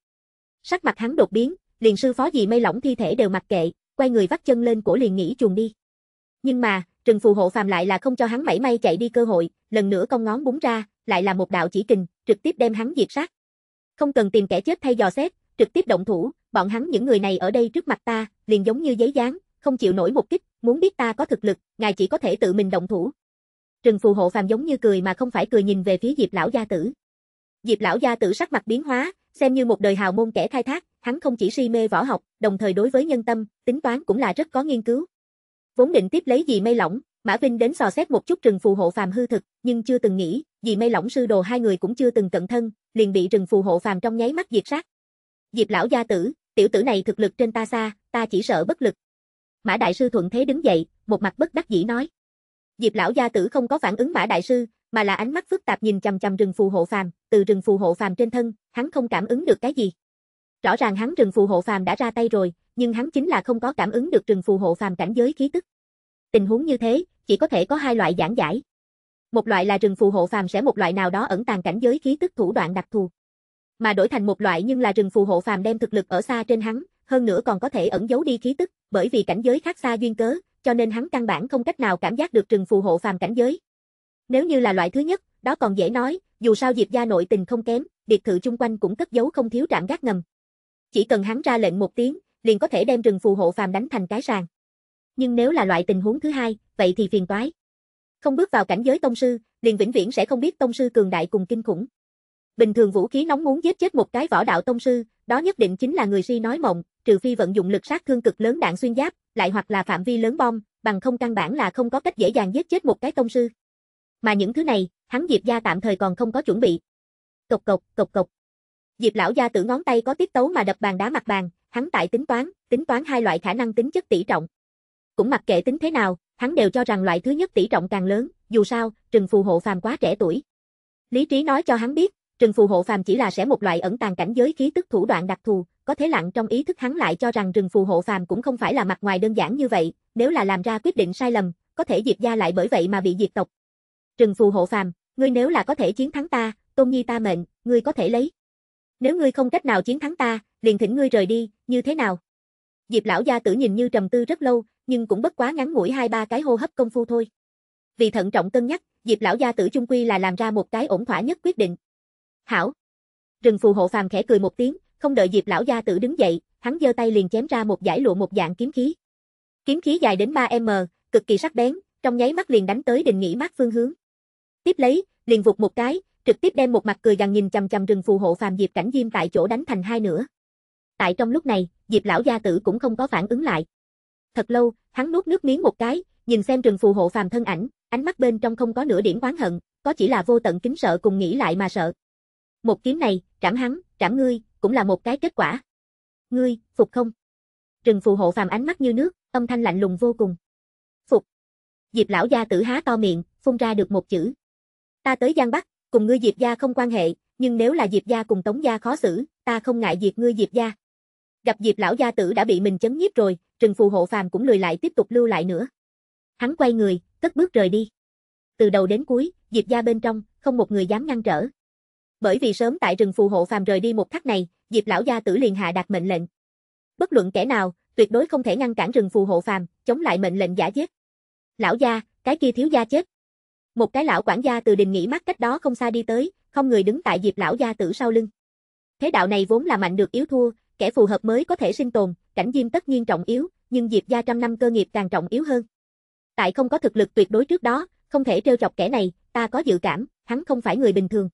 Sắc mặt hắn đột biến, liền sư phó dì mây lỏng thi thể đều mặc kệ, quay người vắt chân lên cổ liền nghỉ chuồng đi. Nhưng mà, Trừng phù hộ phàm lại là không cho hắn mảy may chạy đi cơ hội, lần nữa cong ngón búng ra, lại là một đạo chỉ kình, trực tiếp đem hắn diệt sát. Không cần tìm kẻ chết thay dò xét, trực tiếp động thủ, bọn hắn những người này ở đây trước mặt ta, liền giống như giấy dán, không chịu nổi một kích, muốn biết ta có thực lực, ngài chỉ có thể tự mình động thủ. Trừng phù hộ phàm giống như cười mà không phải cười nhìn về phía Diệp lão gia tử. Diệp lão gia tử sắc mặt biến hóa, xem như một đời hào môn kẻ khai thác, hắn không chỉ si mê võ học, đồng thời đối với nhân tâm, tính toán cũng là rất có nghiên cứu. Vốn định tiếp lấy gì mây lỏng, Mã Vinh đến sò xét một chút Trừng phù hộ phàm hư thực, nhưng chưa từng nghĩ, vì mây lỏng sư đồ hai người cũng chưa từng cận thân, liền bị Trừng phù hộ phàm trong nháy mắt diệt sát. Diệp lão gia tử, tiểu tử này thực lực trên ta xa, ta chỉ sợ bất lực. Mã đại sư thuận thế đứng dậy, một mặt bất đắc dĩ nói. Diệp lão gia tử không có phản ứng Mã đại sư, mà là ánh mắt phức tạp nhìn chằm chằm rừng phù hộ phàm, từ rừng phù hộ phàm trên thân, hắn không cảm ứng được cái gì. Rõ ràng hắn rừng phù hộ phàm đã ra tay rồi, nhưng hắn chính là không có cảm ứng được rừng phù hộ phàm cảnh giới khí tức. Tình huống như thế, chỉ có thể có hai loại giảng giải. Một loại là rừng phù hộ phàm sẽ một loại nào đó ẩn tàng cảnh giới khí tức thủ đoạn đặc thù mà đổi thành một loại nhưng là rừng phù hộ phàm đem thực lực ở xa trên hắn, hơn nữa còn có thể ẩn giấu đi khí tức, bởi vì cảnh giới khác xa duyên cớ, cho nên hắn căn bản không cách nào cảm giác được rừng phù hộ phàm cảnh giới. Nếu như là loại thứ nhất, đó còn dễ nói, dù sao Diệp gia nội tình không kém, biệt thự chung quanh cũng cất giấu không thiếu trạm gác ngầm. Chỉ cần hắn ra lệnh một tiếng, liền có thể đem rừng phù hộ phàm đánh thành cái sàn. Nhưng nếu là loại tình huống thứ hai, vậy thì phiền toái. Không bước vào cảnh giới tông sư, liền vĩnh viễn sẽ không biết tông sư cường đại cùng kinh khủng. Bình thường vũ khí nóng muốn giết chết một cái võ đạo tông sư, đó nhất định chính là người si nói mộng, trừ phi vận dụng lực sát thương cực lớn đạn xuyên giáp, lại hoặc là phạm vi lớn bom, bằng không căn bản là không có cách dễ dàng giết chết một cái tông sư. Mà những thứ này, hắn Diệp gia tạm thời còn không có chuẩn bị. Cộc cộc, cộc cộc. Diệp lão gia tự ngón tay có tiết tấu mà đập bàn đá mặt bàn, hắn tại tính toán, tính toán hai loại khả năng tính chất tỷ trọng. Cũng mặc kệ tính thế nào, hắn đều cho rằng loại thứ nhất tỷ trọng càng lớn, dù sao, Trừng phù hộ phàm quá trẻ tuổi. Lý trí nói cho hắn biết, Trừng phù hộ phàm chỉ là sẽ một loại ẩn tàng cảnh giới khí tức thủ đoạn đặc thù, có thế lặng trong ý thức hắn lại cho rằng rừng phù hộ phàm cũng không phải là mặt ngoài đơn giản như vậy, nếu là làm ra quyết định sai lầm, có thể diệt gia lại bởi vậy mà bị diệt tộc. Trừng phù hộ phàm, ngươi nếu là có thể chiến thắng ta, tôn nhi ta mệnh, ngươi có thể lấy. Nếu ngươi không cách nào chiến thắng ta, liền thỉnh ngươi rời đi, như thế nào? Diệp lão gia tử nhìn như trầm tư rất lâu, nhưng cũng bất quá ngắn ngủi hai ba cái hô hấp công phu thôi. Vì thận trọng cân nhắc, Diệp lão gia tử chung quy là làm ra một cái ổn thỏa nhất quyết định. Hảo! Rừng phù hộ phàm khẽ cười một tiếng, không đợi Diệp lão gia tử đứng dậy, hắn giơ tay liền chém ra một giải lụa một dạng kiếm khí. Kiếm khí dài đến 3m, cực kỳ sắc bén, trong nháy mắt liền đánh tới đình nghỉ mát phương hướng. Tiếp lấy, liền vụt một cái, trực tiếp đem một mặt cười gằn nhìn chằm chằm rừng phù hộ phàm Diệp Cảnh Diêm tại chỗ đánh thành hai nửa. Tại trong lúc này, Diệp lão gia tử cũng không có phản ứng lại. Thật lâu, hắn nuốt nước miếng một cái, nhìn xem rừng phù hộ phàm thân ảnh, ánh mắt bên trong không có nửa điểm oán hận, có chỉ là vô tận kính sợ cùng nghĩ lại mà sợ. Một kiếm này, trảm hắn, trảm ngươi, cũng là một cái kết quả. Ngươi, phục không? Trừng phù hộ phàm ánh mắt như nước, âm thanh lạnh lùng vô cùng. Phục. Diệp lão gia tử há to miệng, phun ra được một chữ. Ta tới Giang Bắc, cùng ngươi Diệp gia không quan hệ, nhưng nếu là Diệp gia cùng Tống gia khó xử, ta không ngại diệt ngươi Diệp gia. Gặp Diệp lão gia tử đã bị mình chấn nhiếp rồi, Trừng phù hộ phàm cũng lười lại tiếp tục lưu lại nữa. Hắn quay người, cất bước rời đi. Từ đầu đến cuối, Diệp gia bên trong, không một người dám ngăn trở. Bởi vì sớm tại rừng phù hộ phàm rời đi một khắc này, Diệp lão gia tử liền hạ đạt mệnh lệnh. Bất luận kẻ nào, tuyệt đối không thể ngăn cản rừng phù hộ phàm, chống lại mệnh lệnh giả giết. Lão gia, cái kia thiếu gia chết. Một cái lão quản gia từ đình nghỉ mắt cách đó không xa đi tới, không người đứng tại Diệp lão gia tử sau lưng. Thế đạo này vốn là mạnh được yếu thua, kẻ phù hợp mới có thể sinh tồn, cảnh diêm tất nhiên trọng yếu, nhưng Diệp gia trăm năm cơ nghiệp càng trọng yếu hơn. Tại không có thực lực tuyệt đối trước đó, không thể trêu chọc kẻ này, ta có dự cảm, hắn không phải người bình thường.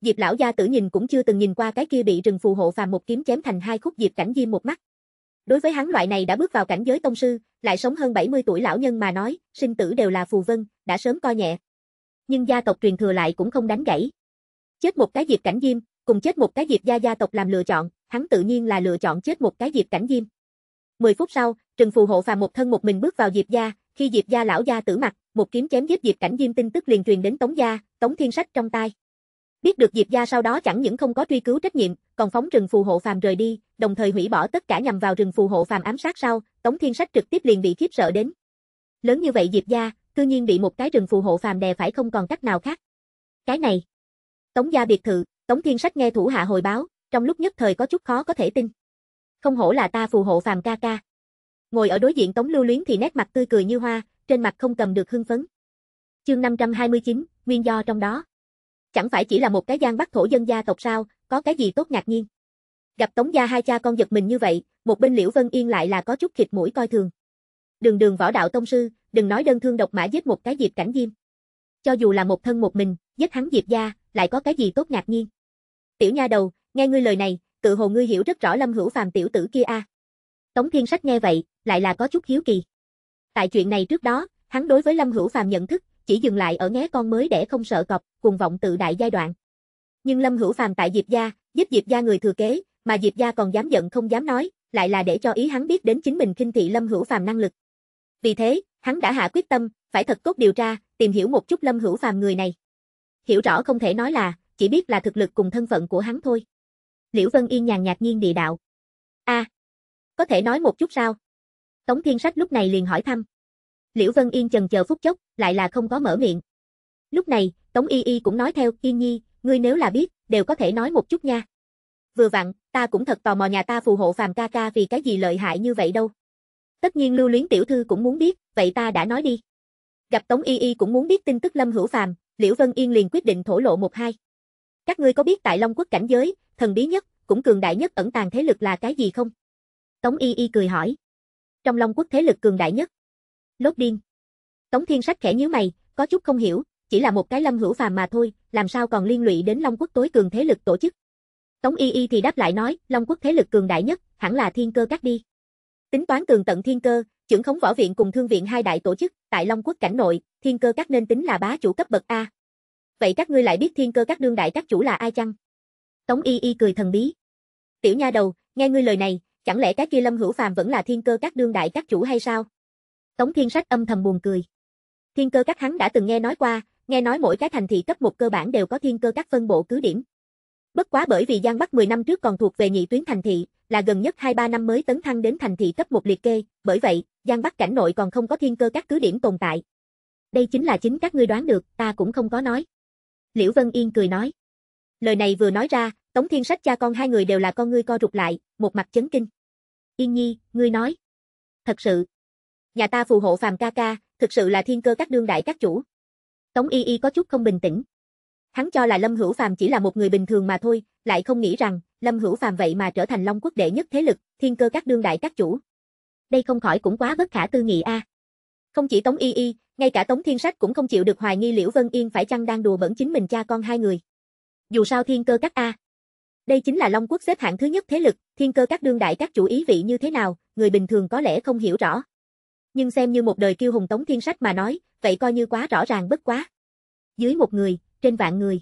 Diệp lão gia tử nhìn cũng chưa từng nhìn qua cái kia bị rừng phù hộ phàm một kiếm chém thành hai khúc Diệp Cảnh Diêm một mắt. Đối với hắn loại này đã bước vào cảnh giới tông sư, lại sống hơn 70 tuổi lão nhân mà nói, sinh tử đều là phù vân, đã sớm coi nhẹ. Nhưng gia tộc truyền thừa lại cũng không đánh gãy. Chết một cái Diệp Cảnh Diêm, cùng chết một cái Diệp gia gia tộc làm lựa chọn, hắn tự nhiên là lựa chọn chết một cái Diệp Cảnh Diêm. 10 phút sau, Trừng Phù hộ phàm một thân một mình bước vào Diệp gia, khi Diệp gia lão gia tử mặt, một kiếm chém giết Diệp Cảnh Diêm tin tức liền truyền đến Tống gia, Tống Thiên Sách trong tay. Biết được Diệp gia sau đó chẳng những không có truy cứu trách nhiệm, còn phóng rừng phù hộ phàm rời đi, đồng thời hủy bỏ tất cả nhằm vào rừng phù hộ phàm ám sát sau, Tống Thiên Sách trực tiếp liền bị khiếp sợ đến. Lớn như vậy Diệp gia, cư nhiên bị một cái rừng phù hộ phàm đè phải không còn cách nào khác. Cái này, Tống gia biệt thự, Tống Thiên Sách nghe thủ hạ hồi báo, trong lúc nhất thời có chút khó có thể tin. Không hổ là ta phù hộ phàm ca ca. Ngồi ở đối diện Tống Lưu Luyến thì nét mặt tươi cười như hoa, trên mặt không cầm được hưng phấn. Chương 529, nguyên do trong đó chẳng phải chỉ là một cái gian bắt thổ dân gia tộc sao, có cái gì tốt ngạc nhiên. Gặp Tống gia hai cha con giật mình như vậy, một bên Liễu Vân Yên lại là có chút khịt mũi coi thường. Đường đường võ đạo tông sư, đừng nói đơn thương độc mã giết một cái diệp cảnh diêm. Cho dù là một thân một mình, giết hắn diệp gia, lại có cái gì tốt ngạc nhiên. Tiểu nha đầu, nghe ngươi lời này, tự hồ ngươi hiểu rất rõ Lâm Hữu Phàm tiểu tử kia a. Tống Thiên Sách nghe vậy, lại là có chút hiếu kỳ. Tại chuyện này trước đó, hắn đối với Lâm Hữu Phàm nhận thức, chỉ dừng lại ở nghé con mới đẻ không sợ cọp, cùng vọng tự đại giai đoạn. Nhưng Lâm Hữu Phàm tại Diệp gia, giúp Diệp gia người thừa kế, mà Diệp gia còn dám giận không dám nói, lại là để cho ý hắn biết đến chính mình khinh thị Lâm Hữu Phàm năng lực. Vì thế, hắn đã hạ quyết tâm, phải thật tốt điều tra, tìm hiểu một chút Lâm Hữu Phàm người này. Hiểu rõ không thể nói là, chỉ biết là thực lực cùng thân phận của hắn thôi. Liễu Vân Yên nhàn nhạt nhiên địa đạo. A, có thể nói một chút sao? Tống Thiên Sách lúc này liền hỏi thăm. Liễu Vân Yên chần chờ phút chốc, lại là không có mở miệng. Lúc này, Tống Y Y cũng nói theo, Yên Nhi, ngươi nếu là biết, đều có thể nói một chút nha. Vừa vặn, ta cũng thật tò mò nhà ta phù hộ Phạm ca ca vì cái gì lợi hại như vậy đâu. Tất nhiên lưu luyến tiểu thư cũng muốn biết, vậy ta đã nói đi. Gặp Tống Y Y cũng muốn biết tin tức Lâm Hữu Phạm, Liễu Vân Yên liền quyết định thổ lộ một hai. Các ngươi có biết tại Long Quốc cảnh giới, thần bí nhất, cũng cường đại nhất ẩn tàng thế lực là cái gì không? Tống Y Y cười hỏi. Trong Long Quốc thế lực cường đại nhất, Lốt điên. Tống Thiên Sách khẽ nhíu mày, có chút không hiểu, chỉ là một cái lâm hữu phàm mà thôi, làm sao còn liên lụy đến Long Quốc tối cường thế lực tổ chức. Tống Y Y thì đáp lại nói, Long Quốc thế lực cường đại nhất, hẳn là Thiên Cơ Các đi. Tính toán tường tận Thiên Cơ, trưởng khống võ viện cùng thương viện hai đại tổ chức, tại Long Quốc cảnh nội, Thiên Cơ Các nên tính là bá chủ cấp bậc a. Vậy các ngươi lại biết Thiên Cơ Các đương đại các chủ là ai chăng? Tống Y Y cười thần bí. Tiểu nha đầu, nghe ngươi lời này, chẳng lẽ cái kia Lâm Hữu Phàm vẫn là Thiên Cơ Các đương đại các chủ hay sao? Tống Thiên Sách âm thầm buồn cười. Thiên cơ các hắn đã từng nghe nói qua, nghe nói mỗi cái thành thị cấp một cơ bản đều có thiên cơ các phân bộ cứ điểm. Bất quá bởi vì Giang Bắc 10 năm trước còn thuộc về nhị tuyến thành thị, là gần nhất 2-3 năm mới tấn thăng đến thành thị cấp một liệt kê, bởi vậy, Giang Bắc cảnh nội còn không có thiên cơ các cứ điểm tồn tại. Đây chính là chính các ngươi đoán được, ta cũng không có nói. Liễu Vân Yên cười nói. Lời này vừa nói ra, Tống Thiên Sách cha con hai người đều là con ngươi co rụt lại, một mặt chấn kinh. Yên Nhi, ngươi nói. Thật sự, nhà ta phù hộ phàm ca ca, thực sự là thiên cơ các đương đại các chủ. Tống Y Y có chút không bình tĩnh. Hắn cho là Lâm Hữu Phàm chỉ là một người bình thường mà thôi, lại không nghĩ rằng, Lâm Hữu Phàm vậy mà trở thành Long Quốc đệ nhất thế lực, thiên cơ các đương đại các chủ. Đây không khỏi cũng quá bất khả tư nghị a. Không chỉ Tống Y Y, ngay cả Tống Thiên Sách cũng không chịu được hoài nghi Liễu Vân Yên phải chăng đang đùa bẩn chính mình cha con hai người. Dù sao thiên cơ các a, đây chính là Long Quốc xếp hạng thứ nhất thế lực, thiên cơ các đương đại các chủ ý vị như thế nào, người bình thường có lẽ không hiểu rõ nhưng xem như một đời kiêu hùng Tống Thiên Sách mà nói, vậy coi như quá rõ ràng bất quá. Dưới một người, trên vạn người.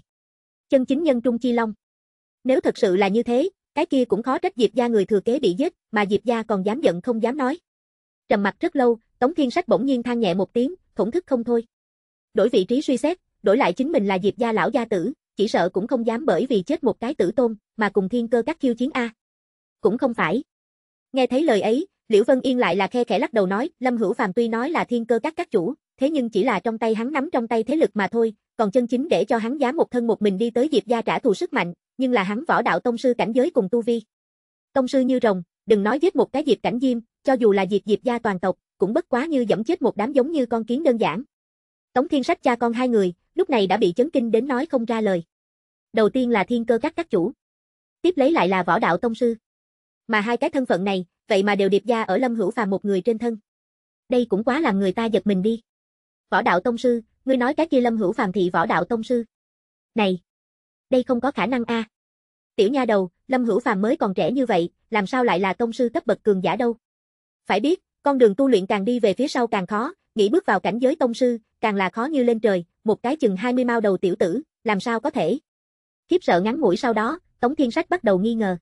Chân chính nhân trung chi long. Nếu thật sự là như thế, cái kia cũng khó trách Diệp gia người thừa kế bị giết, mà Diệp gia còn dám giận không dám nói. Trầm mặt rất lâu, Tống Thiên Sách bỗng nhiên than nhẹ một tiếng, thủng thức không thôi. Đổi vị trí suy xét, đổi lại chính mình là Diệp gia lão gia tử, chỉ sợ cũng không dám bởi vì chết một cái tử tôn, mà cùng thiên cơ các khiêu chiến a. Cũng không phải. Nghe thấy lời ấy, Liễu Vân Yên lại là khe khẽ lắc đầu nói, Lâm Hữu Phàm tuy nói là thiên cơ các các chủ, thế nhưng chỉ là trong tay hắn nắm trong tay thế lực mà thôi, còn chân chính để cho hắn dám một thân một mình đi tới Diệp gia trả thù sức mạnh, nhưng là hắn võ đạo tông sư cảnh giới cùng tu vi. Tông sư như rồng, đừng nói giết một cái Diệp cảnh diêm, cho dù là Diệp Diệp gia toàn tộc, cũng bất quá như dẫm chết một đám giống như con kiến đơn giản. Tống Thiên Sách cha con hai người, lúc này đã bị chấn kinh đến nói không ra lời. Đầu tiên là thiên cơ các các chủ, tiếp lấy lại là võ đạo tông sư. Mà hai cái thân phận này, vậy mà đều điệp gia ở Lâm Hữu Phàm một người trên thân. Đây cũng quá làm người ta giật mình đi. Võ đạo tông sư, ngươi nói cái kia Lâm Hữu Phàm thị võ đạo tông sư. Này, đây không có khả năng a. À. Tiểu nha đầu, Lâm Hữu Phàm mới còn trẻ như vậy, làm sao lại là tông sư cấp bậc cường giả đâu? Phải biết, con đường tu luyện càng đi về phía sau càng khó, nghĩ bước vào cảnh giới tông sư, càng là khó như lên trời, một cái chừng 20 mao đầu tiểu tử, làm sao có thể? Khiếp sợ ngắn ngủi sau đó, Tống Thiên Sách bắt đầu nghi ngờ.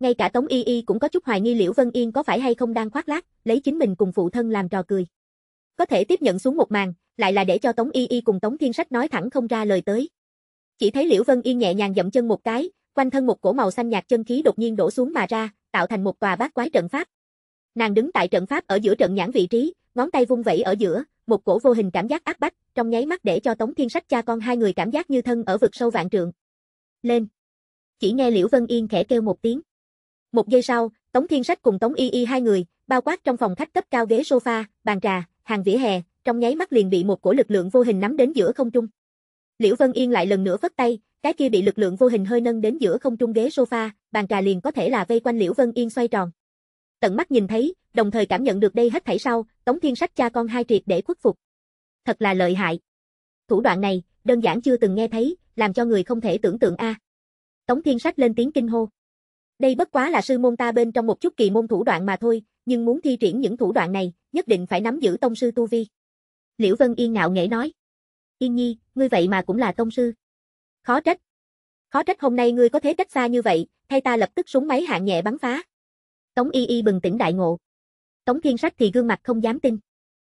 Ngay cả Tống Y Y cũng có chút hoài nghi Liễu Vân Yên có phải hay không đang khoác lác, lấy chính mình cùng phụ thân làm trò cười. Có thể tiếp nhận xuống một màn, lại là để cho Tống Y Y cùng Tống Thiên Sách nói thẳng không ra lời tới. Chỉ thấy Liễu Vân Yên nhẹ nhàng dậm chân một cái, quanh thân một cổ màu xanh nhạt chân khí đột nhiên đổ xuống mà ra, tạo thành một tòa bát quái trận pháp. Nàng đứng tại trận pháp ở giữa trận nhãn vị trí, ngón tay vung vẩy ở giữa, một cổ vô hình cảm giác áp bách, trong nháy mắt để cho Tống Thiên Sách cha con hai người cảm giác như thân ở vực sâu vạn trượng. Lên. Chỉ nghe Liễu Vân Yên khẽ kêu một tiếng. Một giây sau, Tống Thiên Sách cùng Tống Y Y hai người, bao quát trong phòng khách cấp cao ghế sofa, bàn trà, hàng vỉa hè, trong nháy mắt liền bị một cổ lực lượng vô hình nắm đến giữa không trung. Liễu Vân Yên lại lần nữa phất tay, cái kia bị lực lượng vô hình hơi nâng đến giữa không trung ghế sofa, bàn trà liền có thể là vây quanh Liễu Vân Yên xoay tròn. Tận mắt nhìn thấy, đồng thời cảm nhận được đây hết thảy sau, Tống Thiên Sách cha con hai triệt để khuất phục. Thật là lợi hại. Thủ đoạn này, đơn giản chưa từng nghe thấy, làm cho người không thể tưởng tượng a. À. Tống Thiên Sách lên tiếng kinh hô. Đây bất quá là sư môn ta bên trong một chút kỳ môn thủ đoạn mà thôi, nhưng muốn thi triển những thủ đoạn này, nhất định phải nắm giữ tông sư tu vi. Liễu Vân Yên ngạo nghễ nói. Yên nhi, ngươi vậy mà cũng là tông sư. Khó trách. Khó trách hôm nay ngươi có thế cách xa như vậy, thay ta lập tức súng máy hạng nhẹ bắn phá. Tống Y Y bừng tỉnh đại ngộ. Tống Thiên Sách thì gương mặt không dám tin.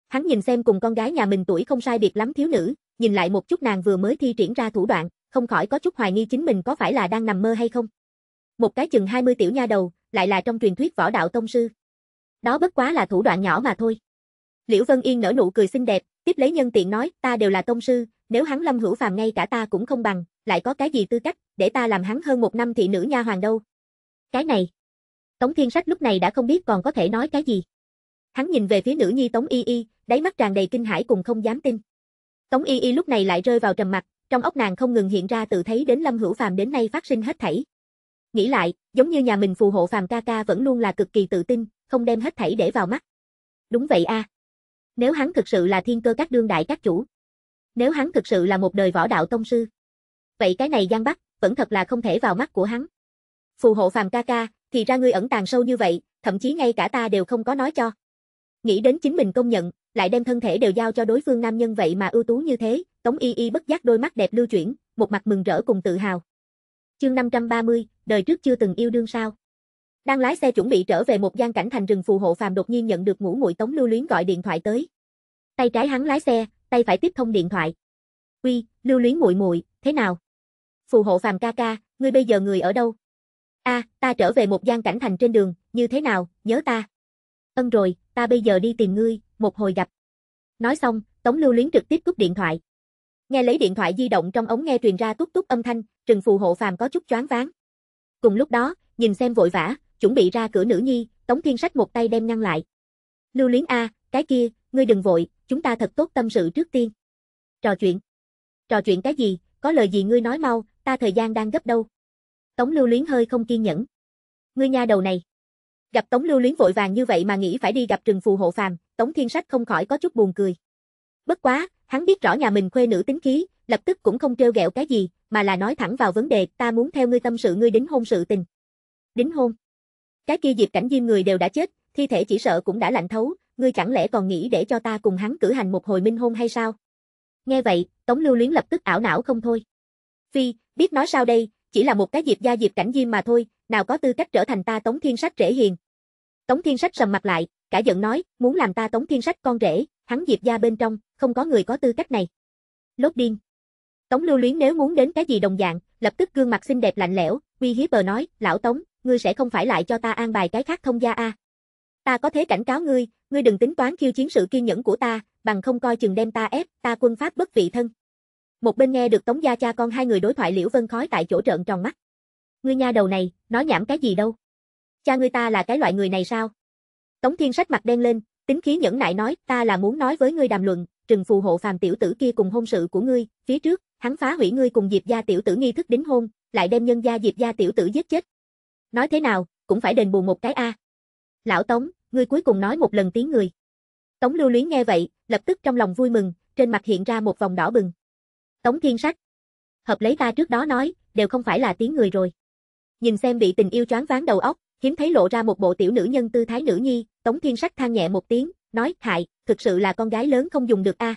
Hắn nhìn xem cùng con gái nhà mình tuổi không sai biệt lắm thiếu nữ, nhìn lại một chút nàng vừa mới thi triển ra thủ đoạn, không khỏi có chút hoài nghi chính mình có phải là đang nằm mơ hay không. Một cái chừng 20 tiểu nha đầu, lại là trong truyền thuyết võ đạo tông sư. Đó bất quá là thủ đoạn nhỏ mà thôi. Liễu Vân Yên nở nụ cười xinh đẹp, tiếp lấy nhân tiện nói, ta đều là tông sư, nếu hắn Lâm Hữu Phàm ngay cả ta cũng không bằng, lại có cái gì tư cách để ta làm hắn hơn một năm thị nữ nha hoàng đâu. Cái này. Tống Thiên Sách lúc này đã không biết còn có thể nói cái gì. Hắn nhìn về phía nữ nhi Tống Y Y, đáy mắt tràn đầy kinh hãi cùng không dám tin. Tống Y Y lúc này lại rơi vào trầm mặc, trong óc nàng không ngừng hiện ra tự thấy đến Lâm Hữu Phàm đến nay phát sinh hết thảy. Nghĩ lại, giống như nhà mình phù hộ phàm ca ca vẫn luôn là cực kỳ tự tin, không đem hết thảy để vào mắt. Đúng vậy a. Nếu hắn thực sự là thiên cơ các đương đại các chủ. Nếu hắn thực sự là một đời võ đạo tông sư. Vậy cái này gian bắt vẫn thật là không thể vào mắt của hắn. Phù hộ phàm ca ca, thì ra ngươi ẩn tàng sâu như vậy, thậm chí ngay cả ta đều không có nói cho. Nghĩ đến chính mình công nhận, lại đem thân thể đều giao cho đối phương nam nhân vậy mà ưu tú như thế, Tống Y Y bất giác đôi mắt đẹp lưu chuyển, một mặt mừng rỡ cùng tự hào. Chương 530, đời trước chưa từng yêu đương sao? Đang lái xe chuẩn bị trở về một gian cảnh thành rừng phù hộ phàm đột nhiên nhận được ngũ muội Tống Lưu Luyến gọi điện thoại tới. Tay trái hắn lái xe, tay phải tiếp thông điện thoại. "Uy, Lưu Luyến muội muội, thế nào?" "Phù hộ phàm ca ca, ngươi bây giờ người ở đâu?" "A, à, ta trở về một gian cảnh thành trên đường, như thế nào, nhớ ta?" "Ân rồi, ta bây giờ đi tìm ngươi, một hồi gặp." Nói xong, Tống Lưu Luyến trực tiếp cúp điện thoại. Nghe lấy điện thoại di động trong ống nghe truyền ra tút tút âm thanh, Trừng Phù hộ phàm có chút choáng váng. Cùng lúc đó, nhìn xem vội vã, chuẩn bị ra cửa nữ nhi, Tống Thiên Sách một tay đem ngăn lại. Lưu Luyến A, cái kia, ngươi đừng vội, chúng ta thật tốt tâm sự trước tiên. Trò chuyện. Trò chuyện cái gì, có lời gì ngươi nói mau, ta thời gian đang gấp đâu. Tống Lưu Luyến hơi không kiên nhẫn. Ngươi nha đầu này. Gặp Tống Lưu Luyến vội vàng như vậy mà nghĩ phải đi gặp Trừng Phù hộ phàm, Tống Thiên Sách không khỏi có chút buồn cười. Bất quá, hắn biết rõ nhà mình khuê nữ tính khí, lập tức cũng không trêu ghẹo cái gì, mà là nói thẳng vào vấn đề, ta muốn theo ngươi tâm sự ngươi đính hôn sự tình. Đính hôn? Cái kia Diệp Cảnh Diêm người đều đã chết, thi thể chỉ sợ cũng đã lạnh thấu, ngươi chẳng lẽ còn nghĩ để cho ta cùng hắn cử hành một hồi minh hôn hay sao? Nghe vậy, Tống Lưu Luyến lập tức ảo não không thôi. Phi, biết nói sao đây, chỉ là một cái Diệp gia Diệp Cảnh Diêm mà thôi, nào có tư cách trở thành ta Tống Thiên Sách rể hiền. Tống Thiên Sách sầm mặt lại, cả giận nói, muốn làm ta Tống Thiên Sách con rể, hắn Diệp gia bên trong, không có người có tư cách này. Lốt điên. Tống lưu luyến nếu muốn đến cái gì đồng dạng, lập tức gương mặt xinh đẹp lạnh lẽo, uy hiếp bờ nói, lão Tống, ngươi sẽ không phải lại cho ta an bài cái khác thông gia a. Ta có thế cảnh cáo ngươi, ngươi đừng tính toán khiêu chiến sự kiên nhẫn của ta, bằng không coi chừng đem ta ép, ta quân pháp bất vị thân. Một bên nghe được Tống gia cha con hai người đối thoại Liễu Vân Khói tại chỗ trợn tròn mắt. Ngươi nha đầu này, nói nhảm cái gì đâu? Cha ngươi ta là cái loại người này sao? Tống Thiên sách mặt đen lên, tính khí nhẫn nại nói, ta là muốn nói với ngươi đàm luận, trừng phù hộ phàm tiểu tử kia cùng hôn sự của ngươi, phía trước, Hắn phá hủy ngươi cùng Diệp gia tiểu tử nghi thức đính hôn, lại đem nhân gia Diệp gia tiểu tử giết chết. Nói thế nào, cũng phải đền bù một cái a. Lão Tống, ngươi cuối cùng nói một lần tiếng người. Tống Lưu Luyến nghe vậy, lập tức trong lòng vui mừng, trên mặt hiện ra một vòng đỏ bừng. Tống Thiên Sách, hợp lấy ta trước đó nói, đều không phải là tiếng người rồi. Nhìn xem bị tình yêu choáng váng đầu óc, hiếm thấy lộ ra một bộ tiểu nữ nhân tư thái nữ nhi, Tống Thiên Sách than nhẹ một tiếng, nói, hại, thực sự là con gái lớn không dùng được a. À.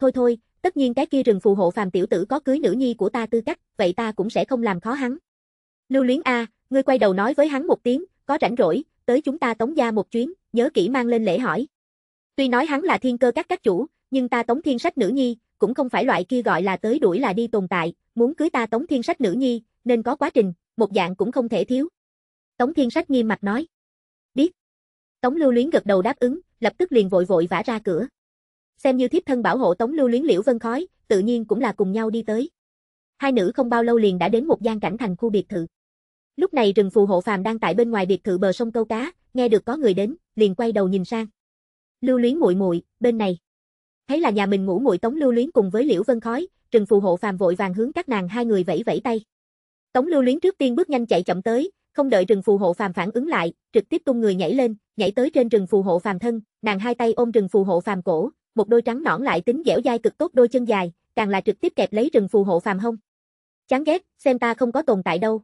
Thôi thôi, tất nhiên cái kia rừng phù hộ phàm tiểu tử có cưới nữ nhi của ta tư cách, vậy ta cũng sẽ không làm khó hắn. Lưu Luyến a, ngươi quay đầu nói với hắn một tiếng, có rảnh rỗi, tới chúng ta Tống gia một chuyến, nhớ kỹ mang lên lễ hỏi. Tuy nói hắn là thiên cơ các các chủ, nhưng ta Tống Thiên Sách nữ nhi, cũng không phải loại kia gọi là tới đuổi là đi tồn tại, muốn cưới ta Tống Thiên Sách nữ nhi, nên có quá trình, một dạng cũng không thể thiếu. Tống Thiên Sách nghiêm mặt nói. Biết. Tống Lưu Luyến gật đầu đáp ứng, lập tức liền vội vội vã ra cửa xem như thiếp thân bảo hộ Tống Lưu luyến Liễu Vân Khói, tự nhiên cũng là cùng nhau đi tới. Hai nữ không bao lâu liền đã đến một gian cảnh thành khu biệt thự. Lúc này rừng phù hộ phàm đang tại bên ngoài biệt thự bờ sông câu cá, nghe được có người đến, liền quay đầu nhìn sang. Lưu Luyến muội muội, bên này. Thấy là nhà mình ngủ muội Tống Lưu Luyến cùng với Liễu Vân Khói, rừng phù hộ phàm vội vàng hướng các nàng hai người vẫy vẫy tay. Tống Lưu Luyến trước tiên bước nhanh chạy chậm tới, không đợi rừng phù hộ phàm phản ứng lại, trực tiếp tung người nhảy lên, nhảy tới trên rừng phù hộ phàm thân, nàng hai tay ôm rừng phù hộ phàm cổ, một đôi trắng nõn lại tính dẻo dai cực tốt đôi chân dài, càng là trực tiếp kẹp lấy rừng phù hộ phàm hông. Chán ghét, xem ta không có tồn tại đâu.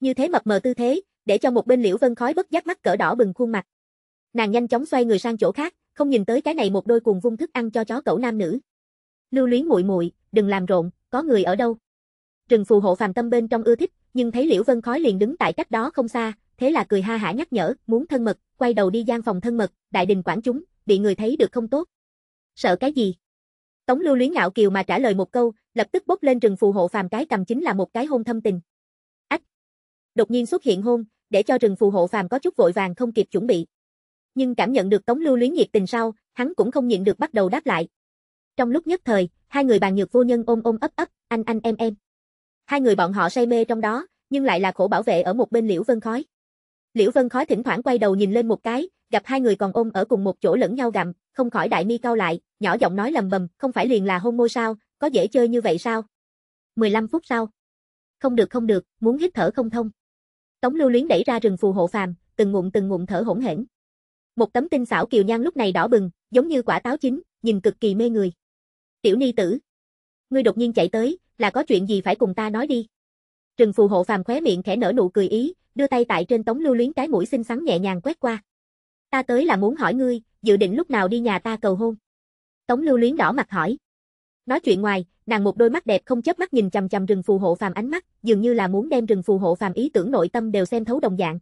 Như thế mập mờ tư thế, để cho một bên Liễu Vân khói bất giác mắt cỡ đỏ bừng khuôn mặt. Nàng nhanh chóng xoay người sang chỗ khác, không nhìn tới cái này một đôi cuồng vung thức ăn cho chó cẩu nam nữ. Lưu Luyến muội muội, đừng làm rộn, có người ở đâu. Trừng phù hộ phàm tâm bên trong ưa thích, nhưng thấy Liễu Vân khói liền đứng tại cách đó không xa, thế là cười ha hả nhắc nhở, muốn thân mật, quay đầu đi gian phòng thân mật, đại đình quản chúng, bị người thấy được không tốt sợ cái gì? Tống lưu luyến ngạo kiều mà trả lời một câu, lập tức bốc lên rừng phù hộ phàm cái cầm chính là một cái hôn thâm tình. Ách! Đột nhiên xuất hiện hôn, để cho rừng phù hộ phàm có chút vội vàng không kịp chuẩn bị. Nhưng cảm nhận được Tống lưu luyến nhiệt tình sau, hắn cũng không nhịn được bắt đầu đáp lại. Trong lúc nhất thời, hai người bàn nhược vô nhân ôm ôm ấp ấp, anh anh em em. Hai người bọn họ say mê trong đó, nhưng lại là khổ bảo vệ ở một bên liễu vân khói. Liễu Vân khói thỉnh thoảng quay đầu nhìn lên một cái, gặp hai người còn ôm ở cùng một chỗ lẫn nhau gặm, không khỏi đại mi cau lại, nhỏ giọng nói lầm bầm, không phải liền là hôn môi sao, có dễ chơi như vậy sao? 15 phút sau. Không được không được, muốn hít thở không thông. Tống Lưu Luyến đẩy ra rừng phù hộ phàm, từng ngụm từng ngụm thở hổn hển. Một tấm tinh xảo kiều nhan lúc này đỏ bừng, giống như quả táo chín, nhìn cực kỳ mê người. Tiểu Ni tử, ngươi đột nhiên chạy tới, là có chuyện gì phải cùng ta nói đi. Trừng phù hộ phàm khóe miệng khẽ nở nụ cười ý, đưa tay tại trên tống lưu luyến cái mũi xinh xắn nhẹ nhàng quét qua. Ta tới là muốn hỏi ngươi, dự định lúc nào đi nhà ta cầu hôn? Tống lưu luyến đỏ mặt hỏi. Nói chuyện ngoài, nàng một đôi mắt đẹp không chớp mắt nhìn chằm chằm rừng phù hộ phàm ánh mắt, dường như là muốn đem rừng phù hộ phàm ý tưởng nội tâm đều xem thấu đồng dạng.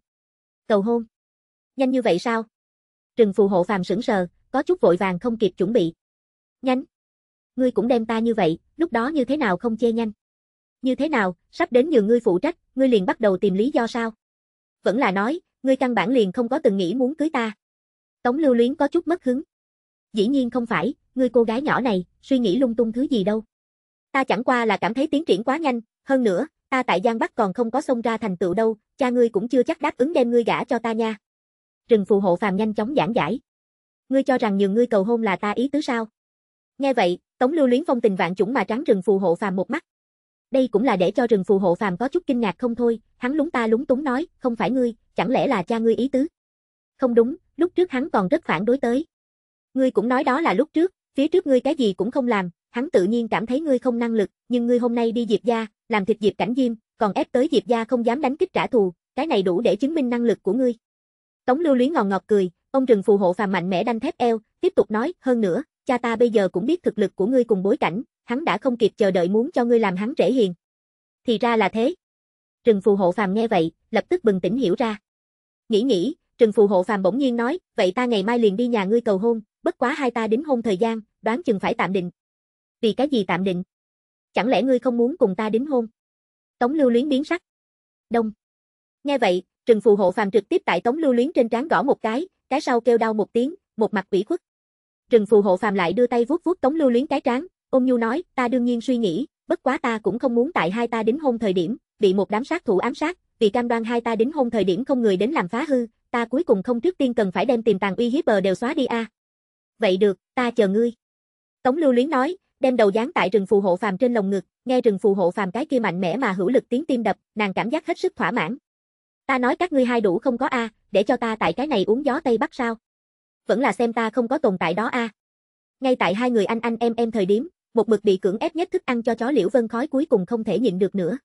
Cầu hôn? Nhanh như vậy sao? Rừng phù hộ phàm sững sờ, có chút vội vàng không kịp chuẩn bị. Nhanh. Ngươi cũng đem ta như vậy, lúc đó như thế nào không che nhanh? Như thế nào, sắp đến nhường ngươi phụ trách, ngươi liền bắt đầu tìm lý do sao? vẫn là nói, ngươi căn bản liền không có từng nghĩ muốn cưới ta. Tống lưu luyến có chút mất hứng. Dĩ nhiên không phải, ngươi cô gái nhỏ này, suy nghĩ lung tung thứ gì đâu. Ta chẳng qua là cảm thấy tiến triển quá nhanh, hơn nữa, ta tại Giang Bắc còn không có xông ra thành tựu đâu, cha ngươi cũng chưa chắc đáp ứng đem ngươi gả cho ta nha. rừng phù hộ phàm nhanh chóng giảng giải. Ngươi cho rằng nhường ngươi cầu hôn là ta ý tứ sao? Nghe vậy, Tống Lưu Luyến phong tình vạn chủng mà trắng rừng phù hộ phàm một mắt. Đây cũng là để cho rừng phù hộ phàm có chút kinh ngạc không thôi, hắn lúng ta lúng túng nói, không phải ngươi, chẳng lẽ là cha ngươi ý tứ? Không đúng, lúc trước hắn còn rất phản đối tới. Ngươi cũng nói đó là lúc trước, phía trước ngươi cái gì cũng không làm, hắn tự nhiên cảm thấy ngươi không năng lực, nhưng ngươi hôm nay đi Diệp gia, làm thịt Diệp Cảnh Diêm, còn ép tới Diệp gia không dám đánh kích trả thù, cái này đủ để chứng minh năng lực của ngươi. Tống Lưu Lý ngòn ngọt, ngọt cười, ông rừng phù hộ phàm mạnh mẽ đanh thép eo, tiếp tục nói, hơn nữa, cha ta bây giờ cũng biết thực lực của ngươi cùng bối cảnh, hắn đã không kịp chờ đợi muốn cho ngươi làm hắn rể hiền. Thì ra là thế, Trừng Phù Hộ Phàm nghe vậy, lập tức bừng tỉnh hiểu ra. Nghĩ nghĩ, Trừng Phù Hộ Phàm bỗng nhiên nói, vậy ta ngày mai liền đi nhà ngươi cầu hôn, bất quá hai ta đính hôn thời gian, đoán chừng phải tạm định. Vì cái gì tạm định? Chẳng lẽ ngươi không muốn cùng ta đính hôn? Tống Lưu Luyến biến sắc. Đông. Nghe vậy, Trừng Phù Hộ Phàm trực tiếp tại Tống Lưu Luyến trên trán gõ một cái, cái sau kêu đau một tiếng, một mặt quỷ khuất. Trừng Phù Hộ Phàm lại đưa tay vuốt vuốt Tống Lưu Luyến cái trán, ôm nhu nói, ta đương nhiên suy nghĩ, bất quá ta cũng không muốn tại hai ta đính hôn thời điểm, bị một đám sát thủ ám sát, vì cam đoan hai ta đính hôn thời điểm không người đến làm phá hư, ta cuối cùng không trước tiên cần phải đem tiềm tàng uy hiếp bờ đều xóa đi a. À. Vậy được, ta chờ ngươi. Tống Lưu Luyến nói, đem đầu dán tại rừng phù hộ phàm trên lồng ngực, nghe rừng phù hộ phàm cái kia mạnh mẽ mà hữu lực tiếng tim đập, nàng cảm giác hết sức thỏa mãn. Ta nói các ngươi hai đủ không có a, à, để cho ta tại cái này uống gió tây bắc sao? Vẫn là xem ta không có tồn tại đó a. À. Ngay tại hai người anh anh em em thời điểm, một mực bị cưỡng ép nhất thức ăn cho chó Liễu Vân khói cuối cùng không thể nhịn được nữa.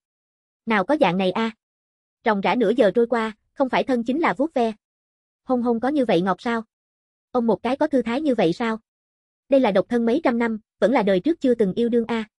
Nào có dạng này a. À? Ròng rã nửa giờ trôi qua, không phải thân chính là vuốt ve. Hông hông có như vậy ngọt sao? Ông một cái có thư thái như vậy sao? Đây là độc thân mấy trăm năm, vẫn là đời trước chưa từng yêu đương a. À?